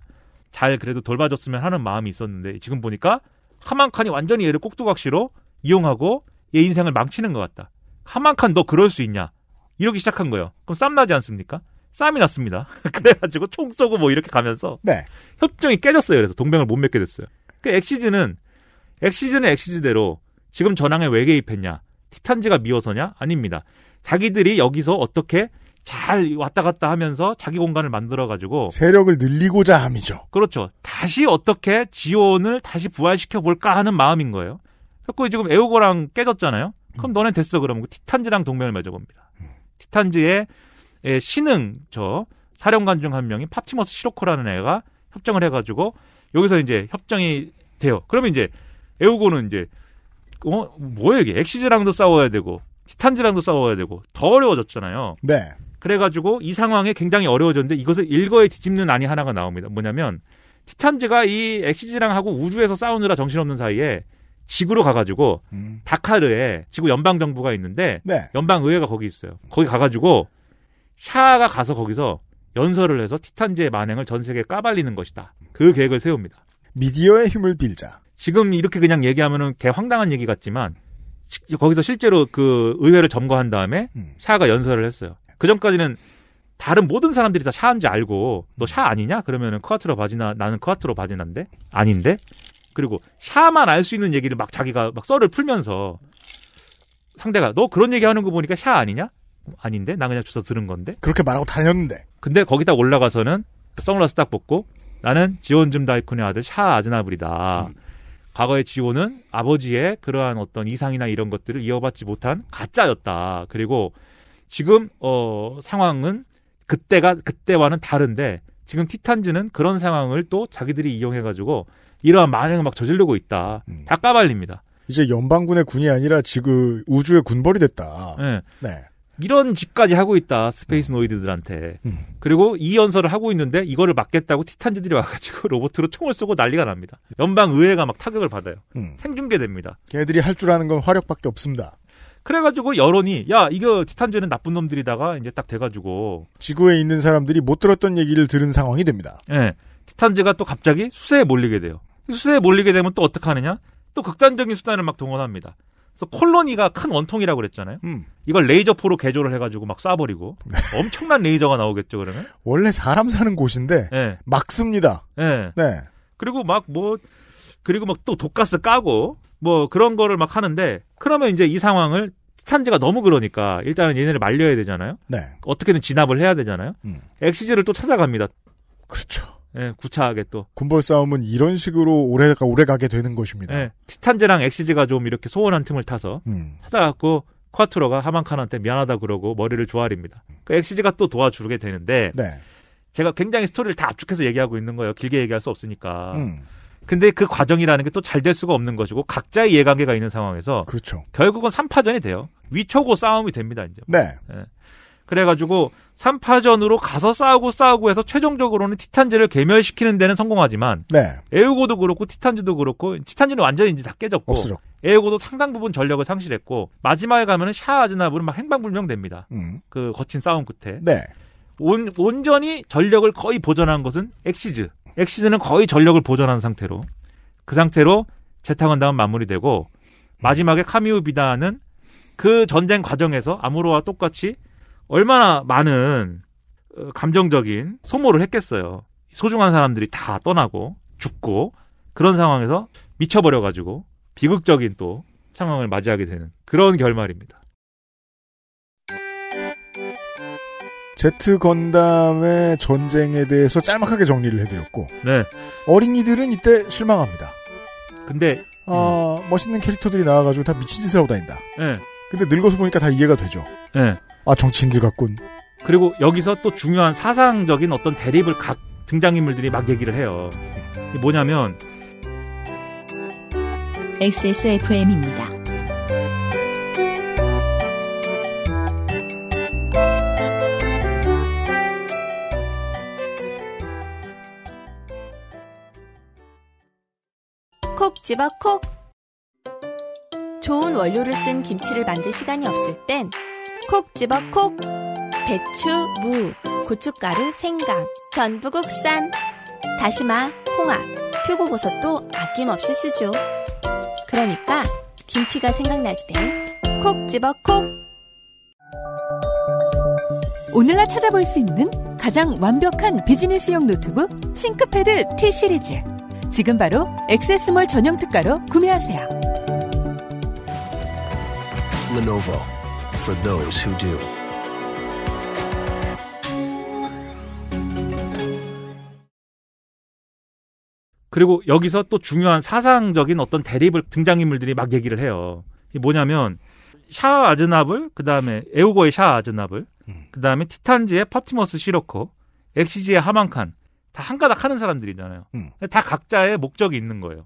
잘 그래도 돌봐줬으면 하는 마음이 있었는데 지금 보니까 하만칸이 완전히 얘를 꼭두각시로 이용하고 얘 인생을 망치는 것 같다. 하만칸 너 그럴 수 있냐? 이러기 시작한 거예요. 그럼 쌈 나지 않습니까? 싸움이 났습니다. 그래가지고 총 쏘고 뭐 이렇게 가면서 네. 협정이 깨졌어요. 그래서 동맹을 못 맺게 됐어요. 그 엑시즈는 엑시즈는 엑시즈대로 지금 전황에 왜 개입했냐? 티탄즈가 미워서냐? 아닙니다. 자기들이 여기서 어떻게 잘 왔다 갔다 하면서 자기 공간을 만들어가지고 세력을 늘리고자 함이죠. 그렇죠. 다시 어떻게 지원을 다시 부활시켜 볼까 하는 마음인 거예요. 그래서 지금 에오고랑 깨졌잖아요. 그럼 음. 너네 됐어 그러면 티탄즈랑 동맹을 맺어 봅니다. 음. 티탄즈의 예, 신흥 저 사령관 중 한 명인 파티머스 시로코라는 애가 협정을 해가지고 여기서 이제 협정이 돼요. 그러면 이제 에우고는 이제 어 뭐야 이게 엑시즈랑도 싸워야 되고 히탄즈랑도 싸워야 되고 더 어려워졌잖아요. 네. 그래가지고 이 상황이 굉장히 어려워졌는데 이것을 일거에 뒤집는 안이 하나가 나옵니다. 뭐냐면 티탄즈가 이 엑시즈랑 하고 우주에서 싸우느라 정신없는 사이에 지구로 가가지고 음. 다카르에 지구 연방 정부가 있는데 네. 연방 의회가 거기 있어요. 거기 가가지고 샤가 가서 거기서 연설을 해서 티탄제 만행을 전 세계에 까발리는 것이다. 그 계획을 세웁니다. 미디어의 힘을 빌자. 지금 이렇게 그냥 얘기하면은 개황당한 얘기 같지만 거기서 실제로 그 의회를 점거한 다음에 음. 샤가 연설을 했어요. 그 전까지는 다른 모든 사람들이 다 샤인지 알고 너샤 음. 아니냐? 그러면은 커트로 바지나 나는 커트로 바지난데 아닌데 그리고 샤만 알 수 있는 얘기를 막 자기가 막 썰을 풀면서 상대가 너 그런 얘기 하는 거 보니까 샤 아니냐? 아닌데? 나 그냥 주워 들은 건데? 그렇게 말하고 다녔는데. 근데 거기다 올라가서는 선글라스 딱 벗고 나는 지원좀 다이콘의 아들 샤 아즈나블이다. 음. 과거의 지원은 아버지의 그러한 어떤 이상이나 이런 것들을 이어받지 못한 가짜였다. 그리고 지금 어 상황은 그때가 그때와는 다른데 지금 티탄즈는 그런 상황을 또 자기들이 이용해가지고 이러한 만행을 막 저지르고 있다. 음. 다 까발립니다. 이제 연방군의 군이 아니라 지금 우주의 군벌이 됐다. 예. 네. 네. 이런 짓까지 하고 있다 스페이스 음. 노이드들한테 음. 그리고 이 연설을 하고 있는데 이거를 막겠다고 티탄즈들이 와가지고 로봇으로 총을 쏘고 난리가 납니다 연방 의회가 막 타격을 받아요 음. 생중계됩니다 걔들이 할 줄 아는 건 화력밖에 없습니다 그래가지고 여론이 야 이거 티탄즈는 나쁜 놈들이다가 이제 딱 돼가지고 지구에 있는 사람들이 못 들었던 얘기를 들은 상황이 됩니다 네. 예. 티탄즈가 또 갑자기 수세에 몰리게 돼요 수세에 몰리게 되면 또 어떻게 하느냐 또 극단적인 수단을 막 동원합니다 그래서 콜로니가 큰 원통이라고 그랬잖아요. 음. 이걸 레이저포로 개조를 해가지고 막 쏴버리고 네. 엄청난 레이저가 나오겠죠 그러면. 원래 사람 사는 곳인데 네. 예. 막습니다 네. 예. 네. 그리고 막 뭐 그리고 막 또 독가스 까고 뭐 그런 거를 막 하는데 그러면 이제 이 상황을 스탄즈가 너무 그러니까 일단은 얘네를 말려야 되잖아요. 네. 어떻게든 진압을 해야 되잖아요. 음. 엑시즈를 또 찾아갑니다. 그렇죠. 예, 구차하게 또. 군벌 싸움은 이런 식으로 오래가 오래 가게 되는 것입니다. 예, 티탄제랑 엑시즈가 좀 이렇게 소원한 틈을 타서 음. 찾아갖고 쿼트로가 하만칸한테 미안하다 그러고 머리를 조아립니다. 음. 그 엑시즈가 또 도와주게 되는데 네. 제가 굉장히 스토리를 다 압축해서 얘기하고 있는 거예요. 길게 얘기할 수 없으니까. 음. 근데 그 과정이라는 게 또 잘 될 수가 없는 것이고 각자의 이해관계가 있는 상황에서 그렇죠. 결국은 삼파전이 돼요. 위초고 싸움이 됩니다. 이제. 네. 예. 그래가지고 3파전으로 가서 싸우고 싸우고 해서 최종적으로는 티탄즈를 개멸시키는 데는 성공하지만 네. 에우고도 그렇고 티탄즈도 그렇고 티탄즈는 완전히 이제 다 깨졌고 없어져. 에우고도 상당 부분 전력을 상실했고 마지막에 가면은 샤 아즈나브는 막 행방불명됩니다. 음. 그 거친 싸움 끝에 네. 온, 온전히 전력을 거의 보전한 것은 엑시즈. 엑시즈는 거의 전력을 보전한 상태로 그 상태로 재타건당은 마무리되고 마지막에 카미우 비다는 그 전쟁 과정에서 아무로와 똑같이 얼마나 많은 어, 감정적인 소모를 했겠어요. 소중한 사람들이 다 떠나고 죽고 그런 상황에서 미쳐버려가지고 비극적인 또 상황을 맞이하게 되는 그런 결말입니다. 제트 건담의 전쟁에 대해서 짤막하게 정리를 해드렸고, 네. 어린이들은 이때 실망합니다. 근데 아, 음. 멋있는 캐릭터들이 나와가지고 다 미친 짓을 하고 다닌다. 네. 근데 늙어서 보니까 다 이해가 되죠. 네. 아 정치인들 같군. 그리고 여기서 또 중요한 사상적인 어떤 대립을 각 등장인물들이 막 얘기를 해요. 뭐냐면 XSFM입니다. 콕 집어 콕. 좋은 원료를 쓴 김치를 만들 시간이 없을 땐콕 집어 콕 배추, 무, 고춧가루, 생강, 전부 국산 다시마, 홍합, 표고버섯도 아낌없이 쓰죠. 그러니까 김치가 생각날 때 콕 집어 콕 오늘날 찾아볼 수 있는 가장 완벽한 비즈니스용 노트북 싱크패드 T 시리즈 지금 바로 액세스몰 전용 특가로 구매하세요. Lenovo for those who do. 그리고 여기서 또 중요한 사상적인 어떤 대립을 등장인물들이 막 얘기를 해요. 이 뭐냐면 샤 아즈나블, 그 다음에 에우거의 샤 아즈나블, 음. 그 다음에 티탄지의 퍼티머스 시로코, 엑시지의 하만칸 다 한가닥 하는 사람들이잖아요. 음. 다 각자의 목적이 있는 거예요.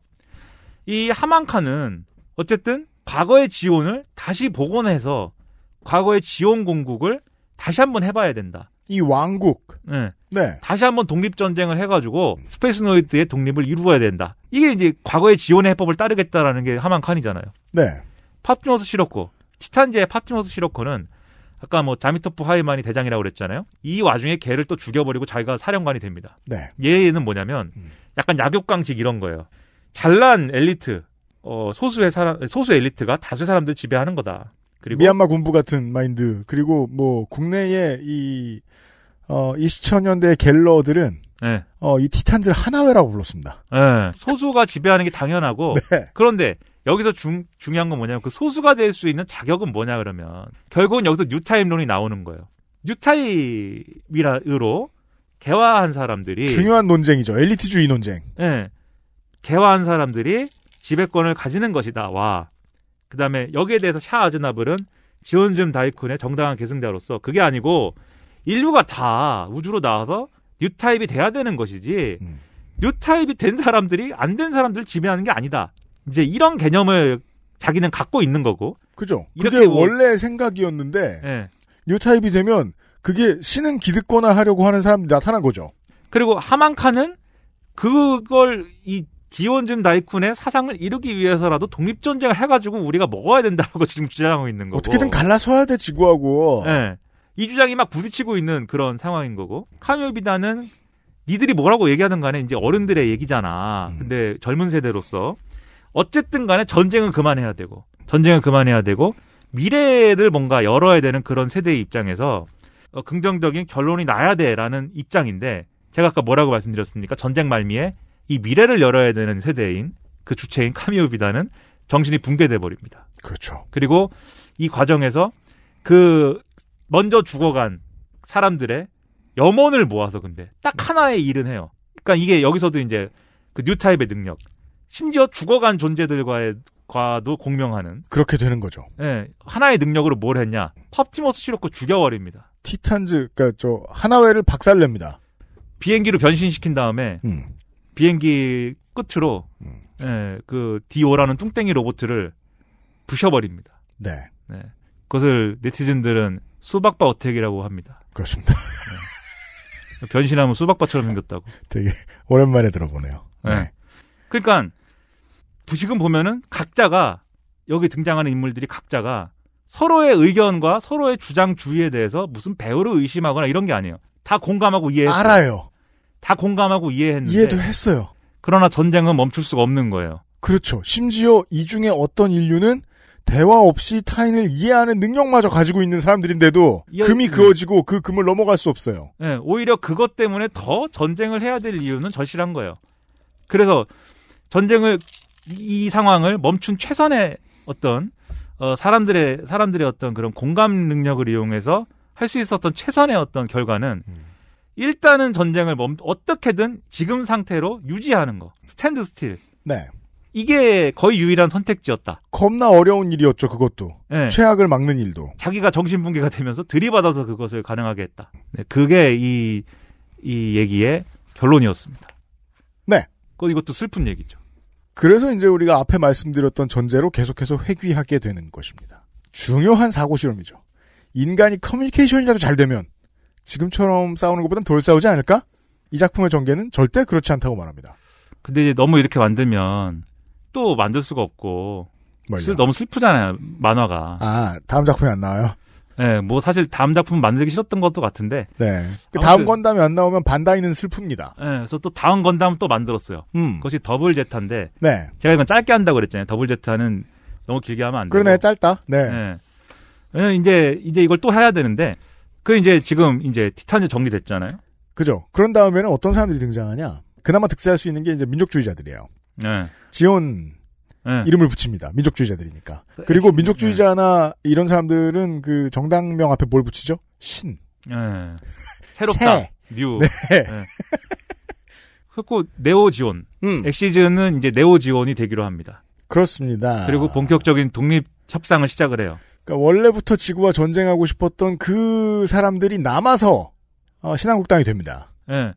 이 하만칸은 어쨌든 과거의 지원을 다시 복원해서 과거의 지원 공국을 다시 한번 해봐야 된다. 이 왕국. 네. 네. 다시 한번 독립전쟁을 해가지고 음. 스페이스노이드의 독립을 이루어야 된다. 이게 이제 과거의 지원의 해법을 따르겠다라는 게 하만 칸이잖아요. 네. 파트너스 시로코. 티탄제의 파트너스 시로코는 아까 뭐 자미토프 하이만이 대장이라고 그랬잖아요. 이 와중에 개를또 죽여버리고 자기가 사령관이 됩니다. 네. 얘는 뭐냐면 음. 약간 약육강식 이런 거예요. 잘난 엘리트, 어, 소수의 사람, 소수 엘리트가 다수의 사람들 지배하는 거다. 그리고 미얀마 군부 같은 마인드 그리고 뭐 국내의 이 어, 2 0 0 0 년대 갤러들은 네. 어, 이 티탄즈 를 하나회라고 불렀습니다. 네. 소수가 지배하는 게 당연하고 네. 그런데 여기서 중, 중요한 건 뭐냐면 그 소수가 될 수 있는 자격은 뭐냐 그러면 결국은 여기서 뉴타임론이 나오는 거예요. 뉴타임이라로 으 개화한 사람들이 중요한 논쟁이죠. 엘리트주의 논쟁. 네. 개화한 사람들이 지배권을 가지는 것이다. 와. 그다음에 여기에 대해서 샤 아즈나블은 지원즘 다이쿤의 정당한 계승자로서 그게 아니고 인류가 다 우주로 나와서 뉴타입이 돼야 되는 것이지 음. 뉴타입이 된 사람들이 안 된 사람들을 지배하는 게 아니다. 이제 이런 개념을 자기는 갖고 있는 거고. 그죠. 그게 뭐, 원래 생각이었는데 네. 뉴타입이 되면 그게 신은 기득권화 하려고 하는 사람들이 나타난 거죠. 그리고 하만카는 그걸 이 지원준 다이쿤의 사상을 이루기 위해서라도 독립전쟁을 해가지고 우리가 먹어야 된다고 지금 주장하고 있는 거고. 어떻게든 갈라서야 돼, 지구하고. 네. 이 주장이 막 부딪히고 있는 그런 상황인 거고. 카미비다는 니들이 뭐라고 얘기하든 간에 이제 어른들의 얘기잖아. 음. 근데 젊은 세대로서. 어쨌든 간에 전쟁은 그만해야 되고, 전쟁은 그만해야 되고, 미래를 뭔가 열어야 되는 그런 세대의 입장에서 어, 긍정적인 결론이 나야 돼라는 입장인데, 제가 아까 뭐라고 말씀드렸습니까? 전쟁 말미에 이 미래를 열어야 되는 세대인 그 주체인 카미오 비다는 정신이 붕괴돼 버립니다. 그렇죠. 그리고 이 과정에서 그 먼저 죽어간 사람들의 염원을 모아서 근데 딱 음. 하나의 일은 해요. 그러니까 이게 여기서도 이제 그 뉴타입의 능력, 심지어 죽어간 존재들과 과도 공명하는 그렇게 되는 거죠. 예, 네, 하나의 능력으로 뭘 했냐? 팝티머스 시로고 죽여버립니다. 티탄즈, 그러니까 저 하나회를 박살냅니다. 비행기로 변신시킨 다음에 음. 비행기 끝으로 음. 예, 그 디오라는 뚱땡이 로봇을 부셔버립니다. 네. 네. 그것을 네티즌들은 수박바 어택이라고 합니다. 그렇습니다. 네. 변신하면 수박바처럼 생겼다고. 되게 오랜만에 들어보네요. 네. 네. 그러니까 지금 보면은 각자가 여기 등장하는 인물들이 각자가 서로의 의견과 서로의 주장 주의에 대해서 무슨 배우를 의심하거나 이런 게 아니에요. 다 공감하고 이해해요. 알아요. 다 공감하고 이해했는데 이해도 했어요. 그러나 전쟁은 멈출 수가 없는 거예요. 그렇죠. 심지어 이 중에 어떤 인류는 대화 없이 타인을 이해하는 능력마저 가지고 있는 사람들인데도 예, 예. 금이 그어지고 그 금을 넘어갈 수 없어요. 네, 오히려 그것 때문에 더 전쟁을 해야 될 이유는 절실한 거예요. 그래서 전쟁을 이, 이 상황을 멈춘 최선의 어떤 어, 사람들의 사람들의 어떤 그런 공감 능력을 이용해서 할 수 있었던 최선의 어떤 결과는 음. 일단은 전쟁을 멈, 어떻게든 지금 상태로 유지하는 거. 스탠드 스틸. 네. 이게 거의 유일한 선택지였다. 겁나 어려운 일이었죠, 그것도. 네. 최악을 막는 일도. 자기가 정신분개가 되면서 들이받아서 그것을 가능하게 했다. 네, 그게 이, 이 얘기의 결론이었습니다. 네. 그 이것도 슬픈 얘기죠. 그래서 이제 우리가 앞에 말씀드렸던 전제로 계속해서 회귀하게 되는 것입니다. 중요한 사고 실험이죠. 인간이 커뮤니케이션이라도 잘 되면 지금처럼 싸우는 것보단 덜 싸우지 않을까? 이 작품의 전개는 절대 그렇지 않다고 말합니다. 근데 이제 너무 이렇게 만들면 또 만들 수가 없고 슬, 너무 슬프잖아요 만화가. 아 다음 작품이 안 나와요? 네, 뭐 사실 다음 작품 만들기 싫었던 것도 같은데. 네. 그 다음 건담이 안 나오면 반다이는 슬픕니다. 네, 그래서 또 다음 건담 또 만들었어요. 음. 그것이 더블 제타인데. 네. 제가 이건 짧게 한다고 그랬잖아요. 더블 제타는 너무 길게 하면 안 돼. 그러네, 되고. 짧다. 네. 네. 왜냐면 이제 이제 이걸 또 해야 되는데 그 이제 지금 이제 티탄이 정리됐잖아요. 그죠. 그런 다음에는 어떤 사람들이 등장하냐? 그나마 득세할 수 있는 게 이제 민족주의자들이에요. 네. 지온 네. 이름을 붙입니다. 민족주의자들이니까. 그 그리고 민족주의자나 네. 이런 사람들은 그 정당명 앞에 뭘 붙이죠? 신. 네. 새롭다. 새. 뉴. 네. 네. 그리고 네오지온. 음. 엑시즌은 이제 네오지온이 되기로 합니다. 그렇습니다. 그리고 본격적인 독립 협상을 시작을 해요. 그러니까 원래부터 지구와 전쟁하고 싶었던 그 사람들이 남아서 어, 신한국당이 됩니다. 예.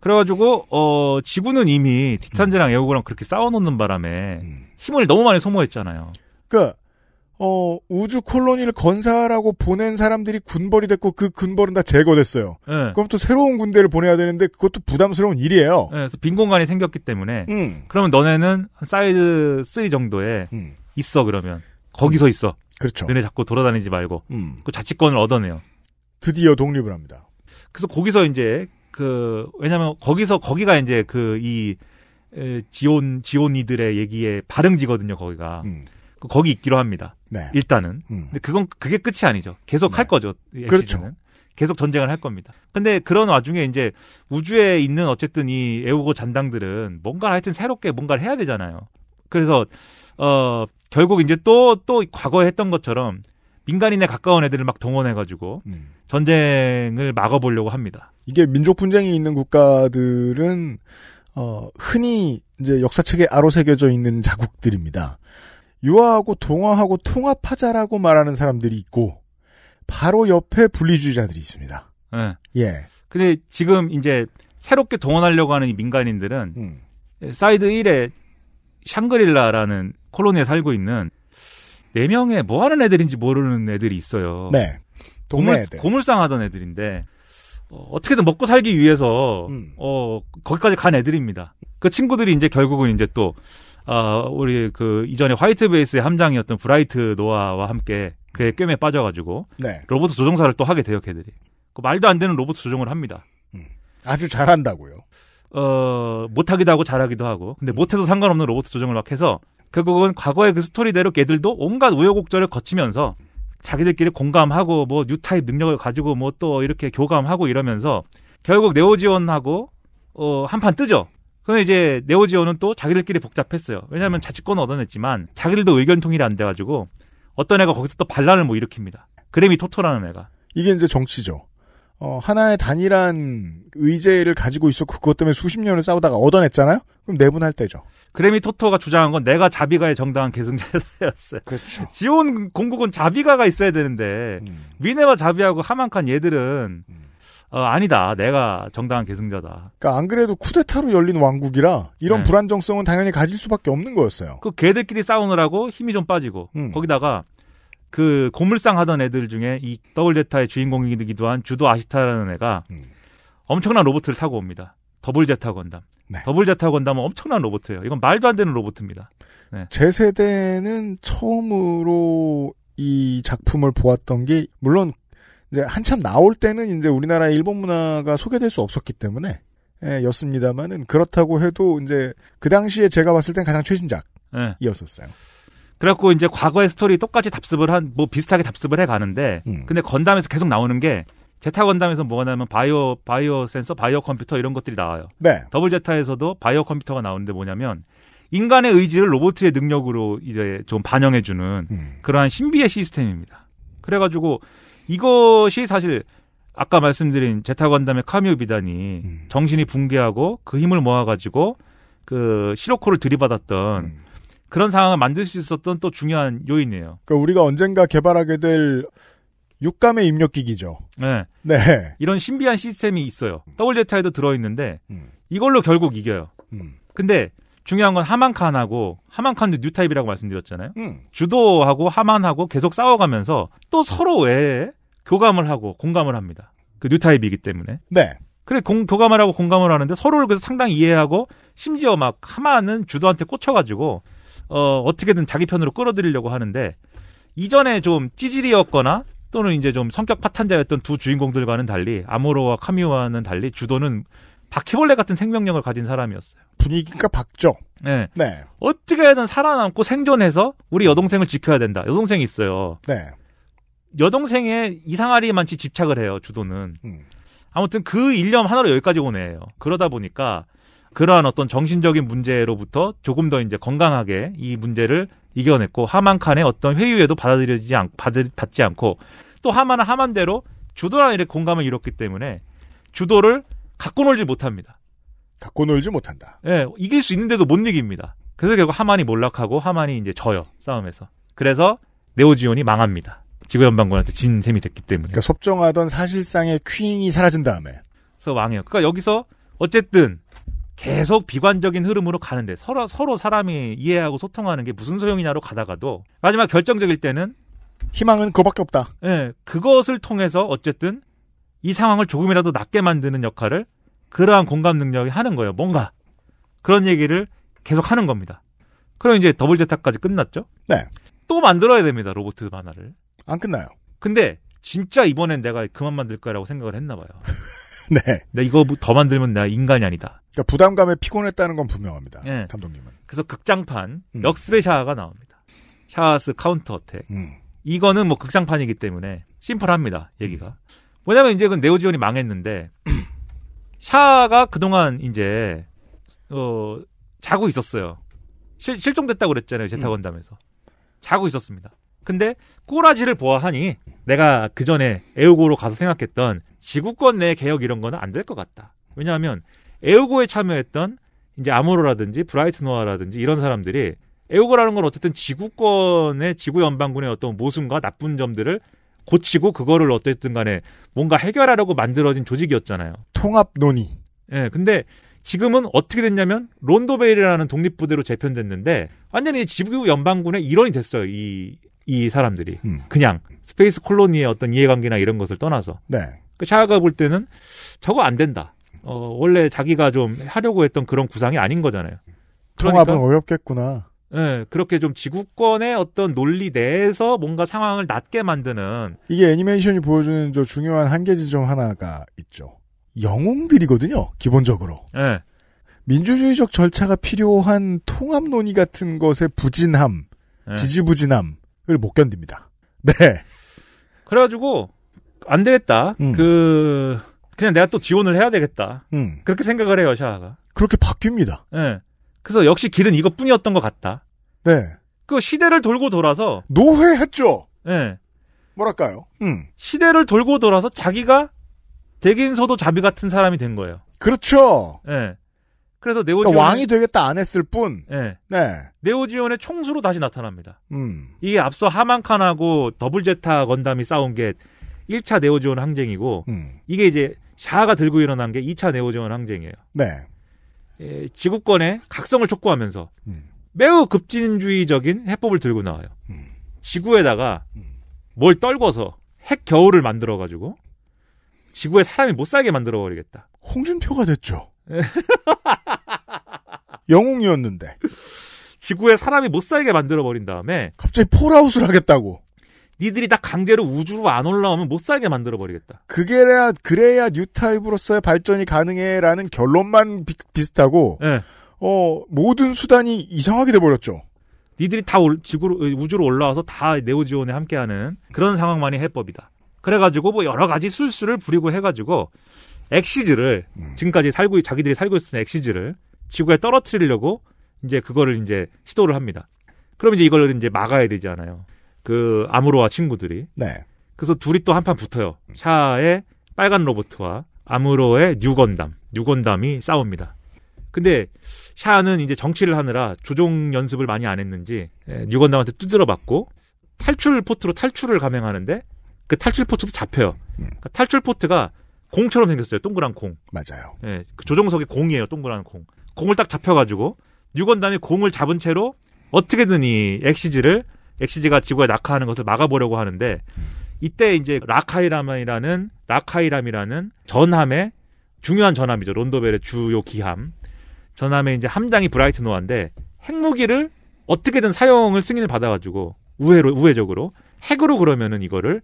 그래가지고 어 지구는 이미 티탄제랑 에오고랑 그렇게 싸워놓는 바람에 음. 힘을 너무 많이 소모했잖아요. 그러니까 어 우주 콜로니를 건사하라고 보낸 사람들이 군벌이 됐고 그 군벌은 다 제거됐어요. 예. 그럼 또 새로운 군대를 보내야 되는데 그것도 부담스러운 일이에요. 예, 그래서 빈 공간이 생겼기 때문에 음. 그러면 너네는 한 사이드 3 정도에 음. 있어 그러면 거기서 있어. 그렇죠. 너네 자꾸 돌아다니지 말고 음. 그 자치권을 얻어내요. 드디어 독립을 합니다. 그래서 거기서 이제 그 왜냐하면 거기서 거기가 이제 그 이 지온 지온이들의 얘기의 발음지거든요 거기가 음. 그 거기 있기로 합니다. 네. 일단은 음. 근데 그건 그게 끝이 아니죠. 계속 네. 할 거죠. 그렇죠. 계속 전쟁을 할 겁니다. 근데 그런 와중에 이제 우주에 있는 어쨌든 이애우고 잔당들은 뭔가 하여튼 새롭게 뭔가를 해야 되잖아요. 그래서 어, 결국 이제 또, 또 과거에 했던 것처럼 민간인에 가까운 애들을 막 동원해가지고 음. 전쟁을 막아보려고 합니다. 이게 민족 분쟁이 있는 국가들은 어, 흔히 이제 역사책에 아로 새겨져 있는 자국들입니다. 유화하고 동화하고 통합하자라고 말하는 사람들이 있고 바로 옆에 분리주의자들이 있습니다. 네. 예. 근데 지금 이제 새롭게 동원하려고 하는 이 민간인들은 음. 사이드 1에 샹그릴라라는 콜로니에 살고 있는 네 명의 뭐 하는 애들인지 모르는 애들이 있어요. 네. 동물 애들. 고물상 하던 애들인데 어, 떻게든 먹고 살기 위해서 음. 어 거기까지 간 애들입니다. 그 친구들이 이제 결국은 이제 또 아, 어, 우리 그 이전에 화이트베이스의 함장이었던 브라이트 노아와 함께 그의 음. 꿰매 빠져가지고 네. 로봇 조종사를 또 하게 돼요, 걔들이. 그 말도 안 되는 로봇 조종을 합니다. 음. 아주 잘한다고요. 어 못하기도 하고 잘하기도 하고 근데 음. 못해도 상관없는 로봇 조종을 막 해서 결국은 과거의 그 스토리대로 걔들도 온갖 우여곡절을 거치면서 자기들끼리 공감하고 뭐 뉴타입 능력을 가지고 뭐 또 이렇게 교감하고 이러면서 결국 네오지온하고 어, 한판 뜨죠. 그데 이제 네오지온은 또 자기들끼리 복잡했어요. 왜냐하면 자치권을 얻어냈지만 자기들도 의견 통일이 안 돼가지고 어떤 애가 거기서 또 반란을 뭐 일으킵니다. 그래미 토토라는 애가. 이게 이제 정치죠. 어, 하나의 단일한 의제를 가지고 있었고 그것 때문에 수십 년을 싸우다가 얻어냈잖아요. 그럼 내분할 때죠. 그래미 토토가 주장한 건 내가 자비가의 정당한 계승자였어요. 그렇죠. 지온 공국은 자비가가 있어야 되는데 음. 미네와 자비하고 하만칸 얘들은 음. 어, 아니다. 내가 정당한 계승자다. 그러니까 안 그래도 쿠데타로 열린 왕국이라 이런 네. 불안정성은 당연히 가질 수밖에 없는 거였어요. 그 개들끼리 싸우느라고 힘이 좀 빠지고 음. 거기다가 그 고물상 하던 애들 중에 이 더블제타의 주인공이기도 한 주도 아시타라는 애가 음. 엄청난 로봇을 타고 옵니다. 더블제타 건담. 네. 더블제타 건담은 엄청난 로봇이에요. 이건 말도 안 되는 로봇입니다. 네. 제 세대는 처음으로 이 작품을 보았던 게 물론 이제 한참 나올 때는 이제 우리나라 일본 문화가 소개될 수 없었기 때문에 예, 였습니다만은 그렇다고 해도 이제 그 당시에 제가 봤을 땐 가장 최신작이었었어요. 네. 그래갖고 이제 과거의 스토리 똑같이 답습을 한 뭐 비슷하게 답습을 해 가는데 음. 근데 건담에서 계속 나오는 게 제타 건담에서 뭐가 나오면 바이오 바이오 센서, 바이오 컴퓨터 이런 것들이 나와요. 네. 더블 제타에서도 바이오 컴퓨터가 나오는데 뭐냐면 인간의 의지를 로보트의 능력으로 이제 좀 반영해 주는 음. 그러한 신비의 시스템입니다. 그래 가지고 이것이 사실 아까 말씀드린 제타 건담의 카미오 비단이 음. 정신이 붕괴하고 그 힘을 모아 가지고 그 시로코를 들이받았던 음. 그런 상황을 만들 수 있었던 또 중요한 요인이에요. 그러니까 우리가 언젠가 개발하게 될 육감의 입력 기기죠. 네. 네. 이런 신비한 시스템이 있어요. WZ에도 음. 들어 있는데 음. 이걸로 결국 이겨요. 음. 근데 중요한 건 하만칸하고 하만칸도 뉴타입이라고 말씀드렸잖아요. 음. 주도하고 하만하고 계속 싸워가면서 또 서로 외에 교감을 하고 공감을 합니다. 그 뉴타입이기 때문에. 네. 그래 공, 교감을 하고 공감을 하는데 서로를 그래서 상당히 이해하고 심지어 막 하만은 주도한테 꽂혀가지고 어, 어떻게든 자기 편으로 끌어들이려고 하는데 이전에 좀 찌질이었거나 또는 이제 좀 성격 파탄자였던 두 주인공들과는 달리 아모로와 카미와는 달리 주도는 바퀴벌레 같은 생명력을 가진 사람이었어요. 분위기가 박죠. 네. 네. 어떻게든 살아남고 생존해서 우리 여동생을 지켜야 된다. 여동생이 있어요. 네. 여동생의 이상하리만치 집착을 해요. 주도는. 음. 아무튼 그 일념 하나로 여기까지 오네요. 그러다 보니까 그러한 어떤 정신적인 문제로부터 조금 더 이제 건강하게 이 문제를 이겨냈고 하만 칸의 어떤 회유에도 받아들여지지 않, 받을, 받지 않고 또 하만은 하만대로 주도라 이렇게 공감을 이뤘기 때문에 주도를 갖고 놀지 못합니다. 갖고 놀지 못한다. 예, 네, 이길 수 있는데도 못 이깁니다. 그래서 결국 하만이 몰락하고 하만이 이제 져요 싸움에서. 그래서 네오지온이 망합니다. 지구연방군한테 진 셈이 됐기 때문에. 그러니까 섭정하던 사실상의 퀸이 사라진 다음에. 그래서 왕이요. 그러니까 여기서 어쨌든 계속 비관적인 흐름으로 가는데 서로 서로 사람이 이해하고 소통하는 게 무슨 소용이냐로 가다가도 마지막 결정적일 때는 희망은 그밖에 없다. 예, 그것을 통해서 어쨌든 이 상황을 조금이라도 낫게 만드는 역할을 그러한 공감 능력이 하는 거예요. 뭔가 그런 얘기를 계속 하는 겁니다. 그럼 이제 더블 제타까지 끝났죠? 네. 또 만들어야 됩니다. 로봇 만화를. 안 끝나요. 근데 진짜 이번엔 내가 그만 만들 거라고 생각을 했나 봐요. 네. 나 이거 더 만들면 나 인간이 아니다. 그러니까 부담감에 피곤했다는 건 분명합니다. 네. 감독님은. 그래서 극장판 음. 역습의 샤아가 나옵니다. 샤아스 카운터 어택. 음. 이거는 뭐 극장판이기 때문에 심플합니다. 얘기가. 음. 뭐냐면 이제 그 네오지온이 망했는데 샤아가 그동안 이제 어 자고 있었어요. 실, 실종됐다고 그랬잖아요. 제타건담에서. 음. 자고 있었습니다. 근데 꼬라지를 보아하니 내가 그 전에 에우고로 가서 생각했던 지구권 내 개혁 이런 거는 안 될 것 같다. 왜냐하면 에우고에 참여했던 이제 아모로라든지 브라이트노아라든지 이런 사람들이 에우고라는 건 어쨌든 지구권의 지구 연방군의 어떤 모순과 나쁜 점들을 고치고 그거를 어쨌든 간에 뭔가 해결하려고 만들어진 조직이었잖아요. 통합 논의. 예, 네, 근데 지금은 어떻게 됐냐면 론도베일이라는 독립부대로 재편됐는데 완전히 지구 연방군의 일원이 됐어요. 이, 이 사람들이. 음. 그냥 스페이스 콜로니의 어떤 이해관계나 이런 것을 떠나서. 네. 그 샤아가 볼 때는 저거 안 된다. 어, 원래 자기가 좀 하려고 했던 그런 구상이 아닌 거잖아요. 그러니까, 통합은 어렵겠구나. 예, 네, 그렇게 좀 지구권의 어떤 논리 내에서 뭔가 상황을 낮게 만드는 이게 애니메이션이 보여주는 저 중요한 한계 지점 하나가 있죠. 영웅들이거든요, 기본적으로. 예. 네. 민주주의적 절차가 필요한 통합 논의 같은 것의 부진함, 네. 지지부진함을 못 견딥니다. 네. 그래가지고 안 되겠다. 음. 그 그냥 내가 또 지원을 해야 되겠다. 음. 그렇게 생각을 해요 샤아가. 그렇게 바뀝니다. 네. 그래서 역시 길은 이것뿐이었던 것 같다. 네. 그 시대를 돌고 돌아서 노회했죠. 네. 뭐랄까요? 음. 시대를 돌고 돌아서 자기가 대긴서도 자비 같은 사람이 된 거예요. 그렇죠. 네. 그래서 네오지온 그러니까 왕이 되겠다 안 했을 뿐. 네. 네. 네오지온의 총수로 다시 나타납니다. 음. 이게 앞서 하만칸하고 더블제타 건담이 싸운 게 1차 네오지원 항쟁이고 음. 이게 이제 샤가 들고 일어난 게 2차 네오지원 항쟁이에요. 네. 예, 지구권의 각성을 촉구하면서 음. 매우 급진주의적인 해법을 들고 나와요. 음. 지구에다가 음. 뭘 떨궈서 핵 겨울을 만들어 가지고 지구에 사람이 못 살게 만들어 버리겠다. 홍준표가 됐죠. 영웅이었는데. 지구에 사람이 못 살게 만들어 버린 다음에 갑자기 폴아웃을 하겠다고. 니들이 다 강제로 우주로 안 올라오면 못 살게 만들어 버리겠다. 그게야 그래야 뉴타입으로서의 발전이 가능해라는 결론만 비, 슷하고 네. 예. 어, 모든 수단이 이상하게 돼 버렸죠. 니들이 다 올, 지구로 우주로 올라와서 다 네오지온에 함께하는 그런 상황만이 해법이다. 그래가지고 뭐 여러 가지 술수를 부리고 해가지고 엑시즈를 음. 지금까지 살고 자기들이 살고 있었던 엑시즈를 지구에 떨어뜨리려고 이제 그거를 이제 시도를 합니다. 그럼 이제 이걸 이제 막아야 되잖아요. 그 아무로와 친구들이. 네. 그래서 둘이 또 한판 붙어요. 샤의 빨간 로봇과 아무로의 뉴건담, 뉴건담이 싸웁니다. 근데 샤는 이제 정치를 하느라 조종 연습을 많이 안 했는지 예, 뉴건담한테 두드려 맞고 탈출 포트로 탈출을 감행하는데 그 탈출 포트도 잡혀요. 음. 그러니까 탈출 포트가 공처럼 생겼어요. 동그란 공. 맞아요. 예, 그 조종석이 공이에요. 동그란 공. 공을 딱 잡혀가지고 뉴건담이 공을 잡은 채로 어떻게든 이 엑시즈를 엑시즈가 지구에 낙하하는 것을 막아보려고 하는데 음. 이때 이제 라카이람이라는 라카이람이라는 전함의 중요한 전함이죠. 론더벨의 주요 기함. 전함의 이제 함장이 브라이트 노아인데 핵무기를 어떻게든 사용을 승인을 받아가지고 우회로 우회적으로 핵으로 그러면은 이거를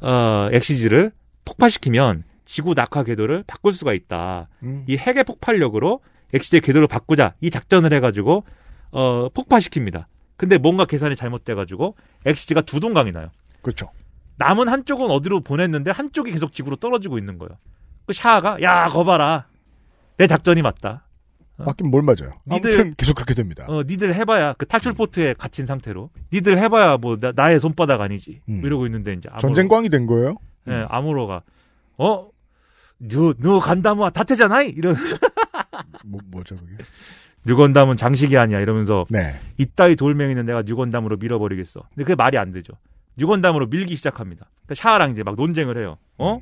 어 엑시지를 폭파시키면 지구 낙하 궤도를 바꿀 수가 있다. 음. 이 핵의 폭발력으로 엑시지의 궤도를 바꾸자 이 작전을 해가지고 어 폭파시킵니다. 근데 뭔가 계산이 잘못돼가지고 엑시지가 두 동강이 나요. 그렇죠. 남은 한쪽은 어디로 보냈는데 한쪽이 계속 지구로 떨어지고 있는 거예요. 그 샤아가 야, 거 봐라. 내 작전이 맞다. 어? 맞긴 뭘 맞아요. 니들 아무튼 계속 그렇게 됩니다. 어, 니들 해봐야 그 탈출 포트에 갇힌 상태로 니들 해봐야 뭐 나, 의 손바닥 아니지 음. 이러고 있는데 이제 아무로, 전쟁광이 된 거예요. 예, 네, 음. 아무로가 어, 너 너 간다마 뭐, 다태잖아이 이런. 뭐 뭐죠 그게? 뉴건담은 장식이 아니야 이러면서 네. 이따위 돌멩이는 내가 뉴건담으로 밀어버리겠어. 근데 그게 말이 안 되죠. 뉴건담으로 밀기 시작합니다. 그러니까 샤랑 아 이제 막 논쟁을 해요. 어? 음.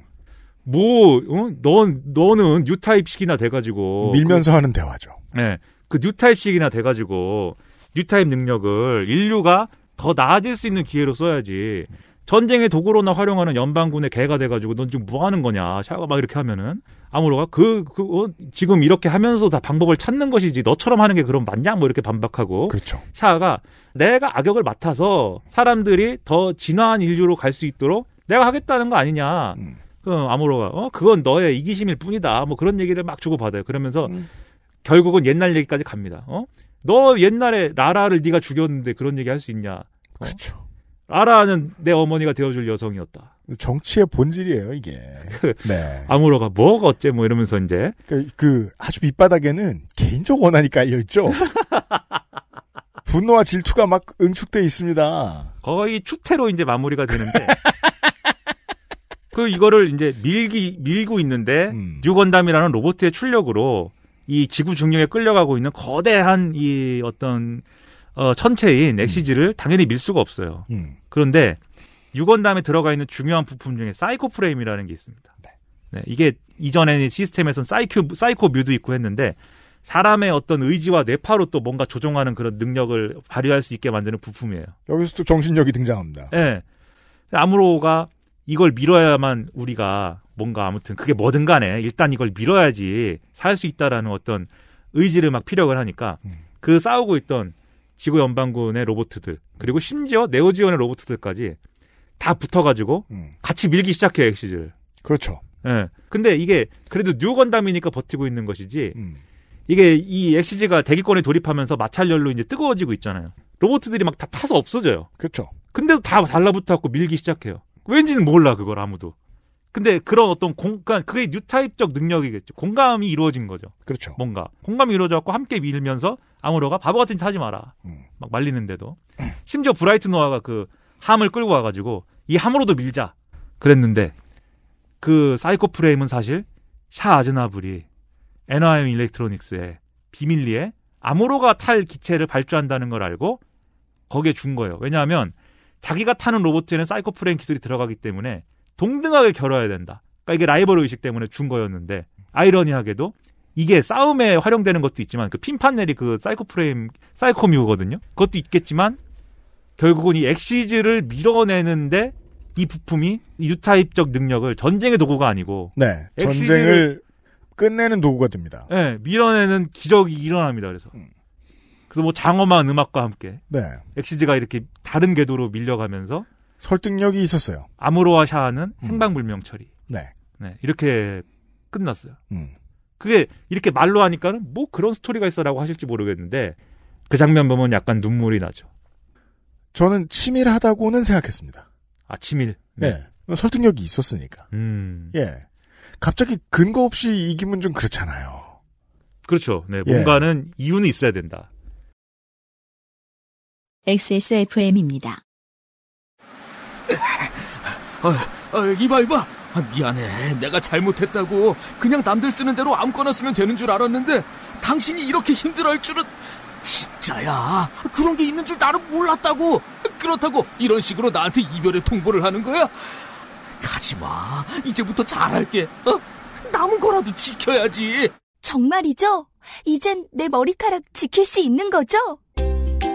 뭐, 어? 넌, 너는 뉴타입식이나 돼가지고. 밀면서 그, 하는 대화죠. 네. 그 뉴타입식이나 돼가지고, 뉴타입 능력을 인류가 더 나아질 수 있는 기회로 써야지. 음. 전쟁의 도구로나 활용하는 연방군의 개가 돼가지고 넌 지금 뭐 하는 거냐 샤가 막 이렇게 하면은 아무로가 그, 그 어, 지금 이렇게 하면서 다 방법을 찾는 것이지 너처럼 하는 게 그럼 맞냐 뭐 이렇게 반박하고 그렇죠. 샤가 내가 악역을 맡아서 사람들이 더 진화한 인류로 갈 수 있도록 내가 하겠다는 거 아니냐 음. 그럼 아무로가 어 그건 너의 이기심일 뿐이다 뭐 그런 얘기를 막 주고 받아요 그러면서 음. 결국은 옛날 얘기까지 갑니다 어 너 옛날에 라라를 네가 죽였는데 그런 얘기 할 수 있냐 어? 그렇죠. 알 아라는 내 어머니가 되어줄 여성이었다. 정치의 본질이에요 이게. 그, 네. 아무로가 뭐가 어째 뭐 이러면서 이제 그, 그 아주 밑바닥에는 개인적 원한이 깔려 있죠. 분노와 질투가 막 응축돼 있습니다. 거의 추태로 이제 마무리가 되는데 그 이거를 이제 밀기 밀고 있는데 음. 뉴건담이라는 로봇의 출력으로 이 지구 중력에 끌려가고 있는 거대한 이 어떤 어, 천체인 음. 엑시지를 음. 당연히 밀 수가 없어요. 음. 그런데 6원담에 들어가 있는 중요한 부품 중에 사이코 프레임이라는 게 있습니다. 네. 네, 이게 이전에는 시스템에선 사이큐, 사이코 뮤도 있고 했는데 사람의 어떤 의지와 뇌파로 또 뭔가 조종하는 그런 능력을 발휘할 수 있게 만드는 부품이에요. 여기서 또 정신력이 등장합니다. 네. 아무로가 이걸 밀어야만 우리가 뭔가 아무튼 그게 뭐든 간에 일단 이걸 밀어야지 살 수 있다라는 어떤 의지를 막 피력을 하니까 음. 그 싸우고 있던 지구 연방군의 로보트들 그리고 심지어 네오지온의 로보트들까지 다 붙어가지고 음. 같이 밀기 시작해요 엑시즈를. 그렇죠. 예. 근데 이게 그래도 뉴 건담이니까 버티고 있는 것이지 음. 이게 이 엑시즈가 대기권에 돌입하면서 마찰열로 이제 뜨거워지고 있잖아요. 로보트들이 막 다 타서 없어져요. 그렇죠. 근데도 다 달라붙어갖고 밀기 시작해요. 왠지는 몰라 그걸 아무도. 근데 그런 어떤 공, 그러니까 그게 뉴타입적 능력이겠죠. 공감이 이루어진 거죠. 그렇죠. 뭔가 공감이 이루어져갖고 함께 밀면서 아무로가 바보 같은 짓 하지 마라. 음. 막 말리는데도 심지어 브라이트 노아가 그 함을 끌고 와가지고 이 함으로도 밀자 그랬는데 그 사이코 프레임은 사실 샤 아즈나블이 NRM 일렉트로닉스의 비밀리에 아모로가 탈 기체를 발주한다는 걸 알고 거기에 준 거예요. 왜냐하면 자기가 타는 로봇에는 사이코 프레임 기술이 들어가기 때문에 동등하게 겨뤄야 된다. 그러니까 이게 라이벌 의식 때문에 준 거였는데 아이러니하게도 이게 싸움에 활용되는 것도 있지만 그 핀판넬이 그 사이코 프레임 사이코 뮤거든요. 그것도 있겠지만 결국은 이 엑시즈를 밀어내는데 이 부품이 유타입적 능력을 전쟁의 도구가 아니고 네, 전쟁을 끝내는 도구가 됩니다. 네, 밀어내는 기적이 일어납니다. 그래서 음. 그래서 뭐 장엄한 음악과 함께 네. 엑시즈가 이렇게 다른 궤도로 밀려가면서 설득력이 있었어요. 아무로와 샤는 음. 행방불명 처리. 네. 네. 이렇게 끝났어요. 음. 그게 이렇게 말로 하니까는 뭐 그런 스토리가 있어라고 하실지 모르겠는데 그 장면 보면 약간 눈물이 나죠. 저는 치밀하다고는 생각했습니다. 아, 치밀. 네. 네. 설득력이 있었으니까. 음. 예. 갑자기 근거 없이 이기면 좀 그렇잖아요. 그렇죠. 네. 예. 뭔가는 예. 이유는 있어야 된다. XSFM입니다. 어, 어, 이봐 이봐 아, 미안해 내가 잘못했다고 그냥 남들 쓰는 대로 아무거나 쓰면 되는 줄 알았는데 당신이 이렇게 힘들어할 줄은 진짜야 그런 게 있는 줄 나는 몰랐다고 그렇다고 이런 식으로 나한테 이별의 통보를 하는 거야? 가지마 이제부터 잘할게 어? 남은 거라도 지켜야지 정말이죠? 이젠 내 머리카락 지킬 수 있는 거죠?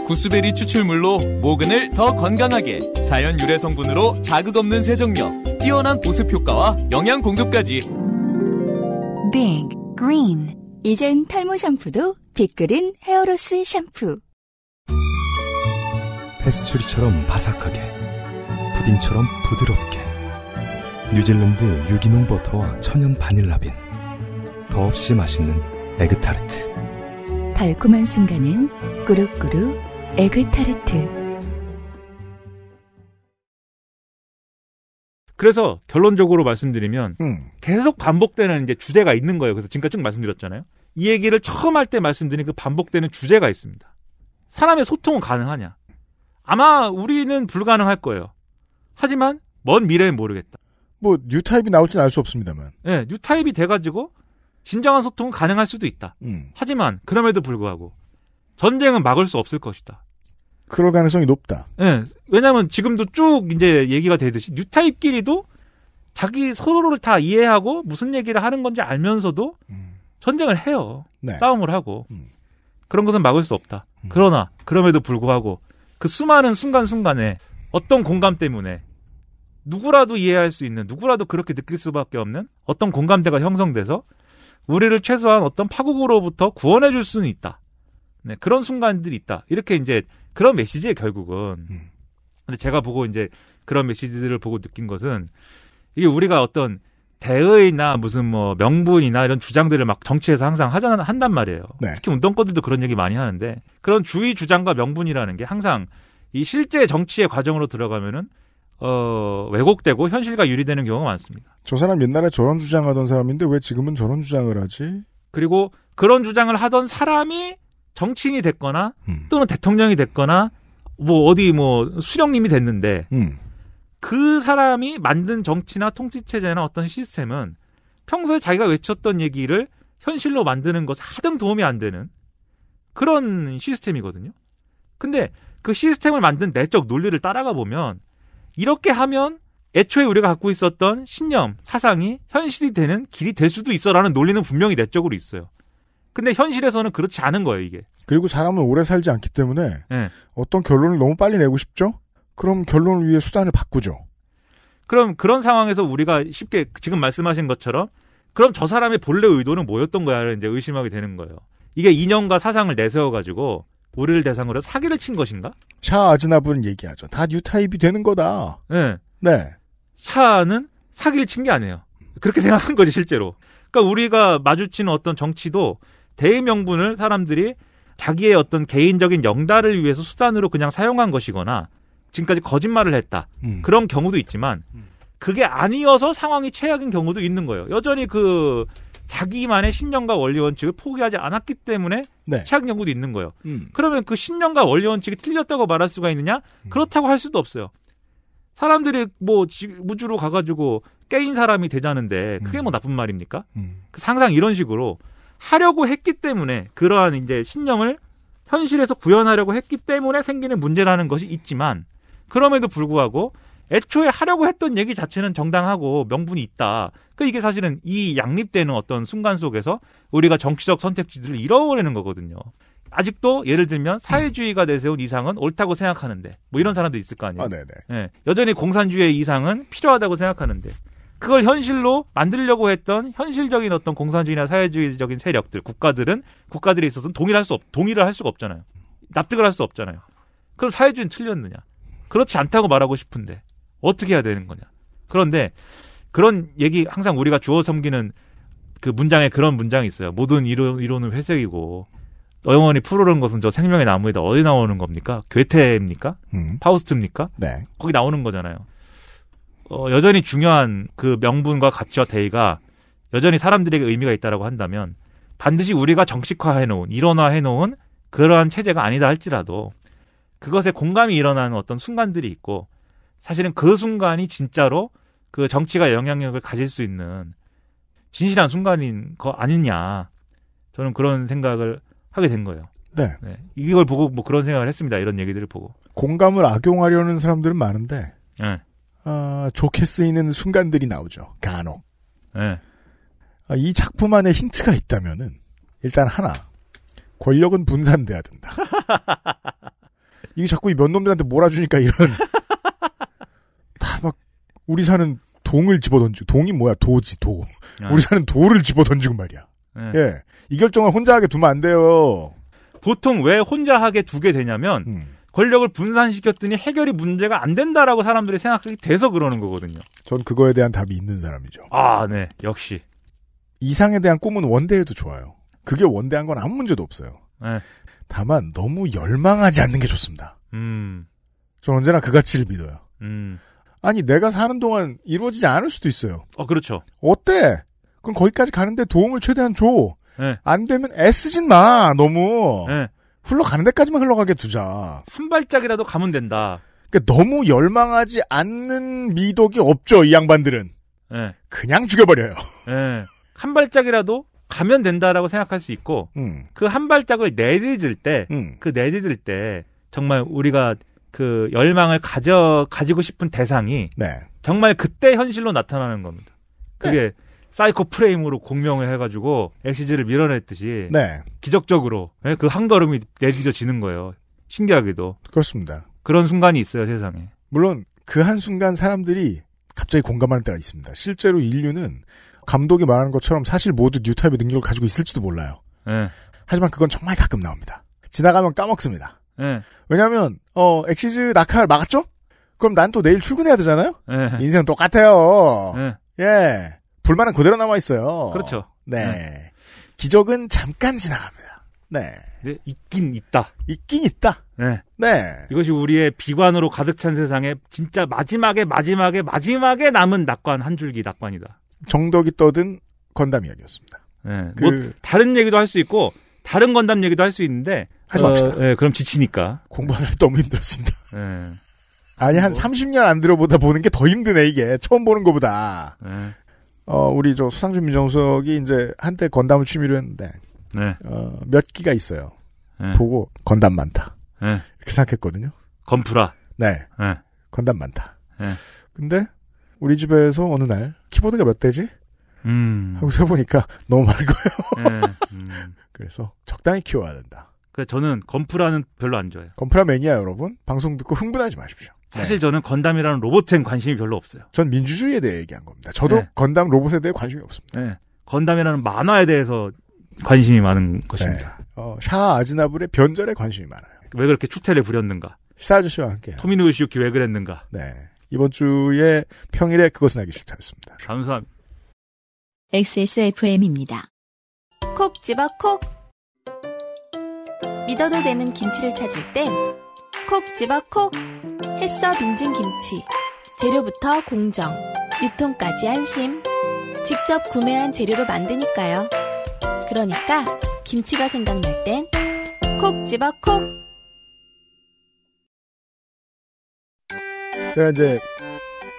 구스베리 추출물로 모근을 더 건강하게 자연 유래 성분으로 자극 없는 세정력, 뛰어난 보습 효과와 영양 공급까지. Big 이젠 탈모 샴푸도 빅그린 헤어로스 샴푸. 페스츄리처럼 바삭하게, 부딩처럼 부드럽게. 뉴질랜드 유기농 버터와 천연 바닐라빈. 더없이 맛있는 에그타르트. 달콤한 순간은 꾸룩꾸룩 에그타르트 그래서 결론적으로 말씀드리면 음. 계속 반복되는 이제 주제가 있는 거예요. 그래서 지금까지 쭉 말씀드렸잖아요. 이 얘기를 처음 할 때 말씀드린 그 반복되는 주제가 있습니다. 사람의 소통은 가능하냐? 아마 우리는 불가능할 거예요. 하지만 먼 미래는 모르겠다. 뭐 뉴타입이 나올지는 알 수 없습니다만. 네, 뉴타입이 돼가지고 진정한 소통은 가능할 수도 있다. 음. 하지만 그럼에도 불구하고 전쟁은 막을 수 없을 것이다. 그럴 가능성이 높다. 예. 네. 왜냐면 하 지금도 쭉 이제 얘기가 되듯이 뉴타입끼리도 자기 서로를 다 이해하고 무슨 얘기를 하는 건지 알면서도 음. 전쟁을 해요. 네. 싸움을 하고. 음. 그런 것은 막을 수 없다. 음. 그러나 그럼에도 불구하고 그 수많은 순간순간에 어떤 공감 때문에 누구라도 이해할 수 있는 누구라도 그렇게 느낄 수밖에 없는 어떤 공감대가 형성돼서 우리를 최소한 어떤 파국으로부터 구원해 줄 수는 있다. 네, 그런 순간들이 있다. 이렇게 이제 그런 메시지에 결국은. 음. 근데 제가 보고 이제 그런 메시지들을 보고 느낀 것은 이게 우리가 어떤 대의나 무슨 뭐 명분이나 이런 주장들을 막 정치에서 항상 하자아 한단 말이에요. 네. 특히 운동권들도 그런 얘기 많이 하는데 그런 주의 주장과 명분이라는 게 항상 이 실제 정치의 과정으로 들어가면은 어 왜곡되고 현실과 유리되는 경우가 많습니다. 저 사람 옛날에 저런 주장하던 사람인데 왜 지금은 저런 주장을 하지? 그리고 그런 주장을 하던 사람이 정치인이 됐거나 음. 또는 대통령이 됐거나 뭐 어디 뭐 수령님이 됐는데 음. 그 사람이 만든 정치나 통치체제나 어떤 시스템은 평소에 자기가 외쳤던 얘기를 현실로 만드는 것 하등 도움이 안 되는 그런 시스템이거든요. 근데 그 시스템을 만든 내적 논리를 따라가 보면 이렇게 하면 애초에 우리가 갖고 있었던 신념, 사상이 현실이 되는 길이 될 수도 있어라는 논리는 분명히 내적으로 있어요. 근데 현실에서는 그렇지 않은 거예요, 이게. 그리고 사람은 오래 살지 않기 때문에 네. 어떤 결론을 너무 빨리 내고 싶죠? 그럼 결론을 위해 수단을 바꾸죠. 그럼 그런 상황에서 우리가 쉽게 지금 말씀하신 것처럼 그럼 저 사람의 본래 의도는 뭐였던 거야를 이제 의심하게 되는 거예요. 이게 인형과 사상을 내세워 가지고 우리를 대상으로 사기를 친 것인가? 샤 아즈나브는 얘기하죠. 다 뉴타입이 되는 거다. 예. 네. 네. 샤는 사기를 친 게 아니에요. 그렇게 생각한 거지 실제로. 그러니까 우리가 마주친 어떤 정치도 대의명분을 사람들이 자기의 어떤 개인적인 영달을 위해서 수단으로 그냥 사용한 것이거나 지금까지 거짓말을 했다. 음. 그런 경우도 있지만 음. 그게 아니어서 상황이 최악인 경우도 있는 거예요. 여전히 그 자기만의 신념과 원리 원칙을 포기하지 않았기 때문에 네. 최악 경우도 있는 거예요. 음. 그러면 그 신념과 원리 원칙이 틀렸다고 말할 수가 있느냐? 음. 그렇다고 할 수도 없어요. 사람들이 뭐 우주로 가가지고 깨인 사람이 되자는데 그게 음. 뭐 나쁜 말입니까? 음. 상상 이런 식으로 하려고 했기 때문에 그러한 이제 신념을 현실에서 구현하려고 했기 때문에 생기는 문제라는 것이 있지만 그럼에도 불구하고 애초에 하려고 했던 얘기 자체는 정당하고 명분이 있다. 그 이게 사실은 이 양립되는 어떤 순간 속에서 우리가 정치적 선택지들을 잃어버리는 거거든요. 아직도 예를 들면 사회주의가 내세운 이상은 옳다고 생각하는데 뭐 이런 사람도 있을 거 아니에요. 아, 네네. 예, 여전히 공산주의 이상은 필요하다고 생각하는데 그걸 현실로 만들려고 했던 현실적인 어떤 공산주의나 사회주의적인 세력들, 국가들은 국가들에 있어서는 동의를할수 없, 동의를 할 수가 없잖아요. 납득을 할 수 없잖아요. 그럼 사회주의는 틀렸느냐? 그렇지 않다고 말하고 싶은데 어떻게 해야 되는 거냐? 그런데 그런 얘기 항상 우리가 주어 섬기는 그 문장에 그런 문장이 있어요. 모든 이론, 이론은 회색이고 영원히 푸르른 것은 저 생명의 나무에다 어디 나오는 겁니까? 괴테입니까? 음. 파우스트입니까? 네. 거기 나오는 거잖아요. 어, 여전히 중요한 그 명분과 가치와 대의가 여전히 사람들에게 의미가 있다라고 한다면 반드시 우리가 정식화해 놓은 일원화해 놓은 그러한 체제가 아니다 할지라도 그것에 공감이 일어나는 어떤 순간들이 있고 사실은 그 순간이 진짜로 그 정치가 영향력을 가질 수 있는 진실한 순간인 거 아니냐 저는 그런 생각을 하게 된 거예요. 네. 네. 이걸 보고 뭐 그런 생각을 했습니다. 이런 얘기들을 보고 공감을 악용하려는 사람들은 많은데 네. 아, 좋게 쓰이는 순간들이 나오죠. 간혹. 네. 아, 이 작품 안에 힌트가 있다면은 일단 하나 권력은 분산돼야 된다. 이게 자꾸 이 면놈들한테 몰아주니까 이런 다 막 우리 사는 동을 집어던지고 동이 뭐야 도지 도 네. 우리 사는 도를 집어던지고 말이야. 네. 예, 이 결정을 혼자 하게 두면 안 돼요. 보통 왜 혼자 하게 두게 되냐면 음. 권력을 분산시켰더니 해결이 문제가 안 된다라고 사람들이 생각이 돼서 그러는 거거든요. 전 그거에 대한 답이 있는 사람이죠. 아, 네. 역시. 이상에 대한 꿈은 원대해도 좋아요. 그게 원대한 건 아무 문제도 없어요. 네. 다만 너무 열망하지 않는 게 좋습니다. 음. 저는 언제나 그 가치를 믿어요. 음. 아니 내가 사는 동안 이루어지지 않을 수도 있어요. 어 그렇죠. 어때? 그럼 거기까지 가는데 도움을 최대한 줘. 네. 안 되면 애쓰진 마 너무. 네. 흘러가는 데까지만 흘러가게 두자. 한 발짝이라도 가면 된다. 그러니까 너무 열망하지 않는 미덕이 없죠 이 양반들은. 네. 그냥 죽여버려요. 네. 한 발짝이라도 가면 된다라고 생각할 수 있고 음. 그한 발짝을 내딛을 때그 음. 내딛을 때 정말 우리가 그 열망을 가져 가지고 싶은 대상이 네. 정말 그때 현실로 나타나는 겁니다. 네. 그게 네. 사이코 프레임으로 공명을 해가지고 엑시즈를 밀어냈듯이 네. 기적적으로 예, 그한 걸음이 내딛어지는 거예요. 신기하게도 그렇습니다. 그런 순간이 있어요 세상에. 물론 그 한 순간 사람들이 갑자기 공감할 때가 있습니다. 실제로 인류는 감독이 말하는 것처럼 사실 모두 뉴타입의 능력을 가지고 있을지도 몰라요. 네. 하지만 그건 정말 가끔 나옵니다. 지나가면 까먹습니다. 네. 예. 왜냐하면 어 엑시즈 낙하를 막았죠? 그럼 난 또 내일 출근해야 되잖아요. 네. 인생 똑같아요. 예. 불만은 그대로 남아 있어요. 그렇죠. 네. 네. 기적은 잠깐 지나갑니다. 네. 네. 있긴 있다. 있긴 있다. 네. 네. 이것이 우리의 비관으로 가득 찬 세상에 진짜 마지막에 마지막에 마지막에 남은 낙관 한 줄기 낙관이다. 정덕이 떠든 건담 이야기였습니다. 네. 뭐 그... 뭐 다른 얘기도 할 수 있고 다른 건담 얘기도 할 수 있는데 하지 어, 맙시다. 네, 그럼 지치니까 공부하느라 너무 힘들었습니다. 네. 아니 한 뭐... 30년 안 들어보다 보는 게 더 힘드네 이게 처음 보는 거보다. 네. 어, 우리 저 수상준 민정석이 이제 한때 건담을 취미로 했는데, 네. 어, 몇 기가 있어요. 네. 보고 건담 많다. 네. 이렇게 생각했거든요. 건프라. 네. 네. 건담 많다. 네. 근데 우리 집에서 어느 날 키보드가 몇 대지? 음. 하고 세보니까 너무 많은 거예요. 네. 음. 그래서 적당히 키워야 된다. 그래 저는 건프라는 별로 안 좋아해요. 건프라 매니아 여러분 방송 듣고 흥분하지 마십시오. 사실 네. 저는 건담이라는 로봇엔 관심이 별로 없어요. 전 민주주의에 대해 얘기한 겁니다. 저도 네. 건담 로봇에 대해 관심이 없습니다. 네. 건담이라는 만화에 대해서 관심이 많은 네. 것입니다. 어, 샤 아즈나블의 변절에 관심이 많아요. 왜 그렇게 추태를 부렸는가? 시사 아저씨와 함께. 토미노 요시유키 왜 그랬는가? 네. 이번 주에 평일에 그것은 알기 싫다였습니다. 감사합니다. XSFM입니다. 콕 집어 콕. 믿어도 되는 김치를 찾을 땐콕 집어 콕. 햇서 빙진 김치. 재료부터 공정, 유통까지 안심. 직접 구매한 재료로 만드니까요. 그러니까 김치가 생각날 땐 콕 집어 콕. 제가 이제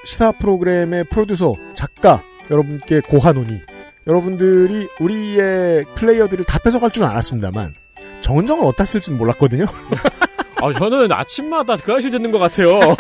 시사 프로그램의 프로듀서, 작가 여러분께 고하노니 여러분들이 우리의 플레이어들을 다 뺏어갈 줄 알았습니다만 정은정을 어디다 쓸지는 몰랐거든요. 아, 저는 아침마다 그 아실 듣는 것 같아요.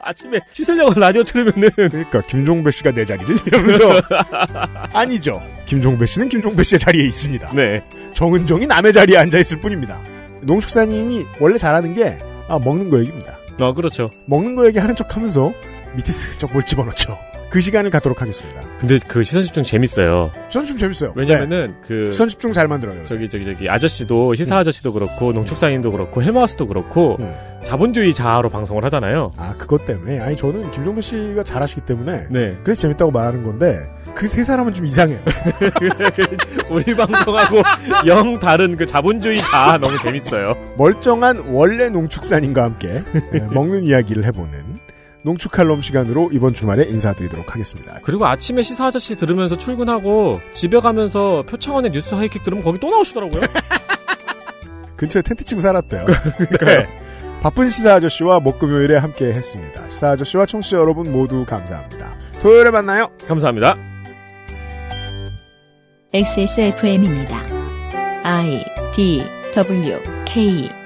아침에 시설려 라디오 틀으면은. 그러니까 김종배 씨가 내 자리를 이러면서 아니죠. 김종배 씨는 김종배 씨의 자리에 있습니다. 네. 정은정이 남의 자리에 앉아 있을 뿐입니다. 농축산인이 원래 잘하는 게 아, 먹는 거 얘기입니다. 아, 그렇죠. 먹는 거 얘기하는 척하면서 밑에 슬쩍 뭘 집어넣죠. 그 시간을 갖도록 하겠습니다. 근데 그 시선 집중 재밌어요. 시선 집중 재밌어요. 왜냐면은 네. 그 시선 집중 잘 만들어요. 저기 저기 저기 아저씨도 시사 아저씨도 그렇고 농축산인도 그렇고 헬마우스도 그렇고 음. 자본주의 자아로 방송을 하잖아요. 아 그것 때문에 아니 저는 김종배 씨가 잘하시기 때문에 네. 그래서 재밌다고 말하는 건데 그 세 사람은 좀 이상해요. 우리 방송하고 영 다른 그 자본주의 자아 너무 재밌어요. 멀쩡한 원래 농축산인과 함께 네, 먹는 이야기를 해보는. 농축칼럼 시간으로 이번 주말에 인사드리도록 하겠습니다. 그리고 아침에 시사 아저씨 들으면서 출근하고 집에 가면서 표창원의 뉴스 하이킥 들으면 거기 또 나오시더라고요. 근처에 텐트 치고 살았대요. 네. 바쁜 시사 아저씨와 목금요일에 함께 했습니다. 시사 아저씨와 청취자 여러분 모두 감사합니다. 토요일에 만나요. 감사합니다. XSFM입니다. I D W K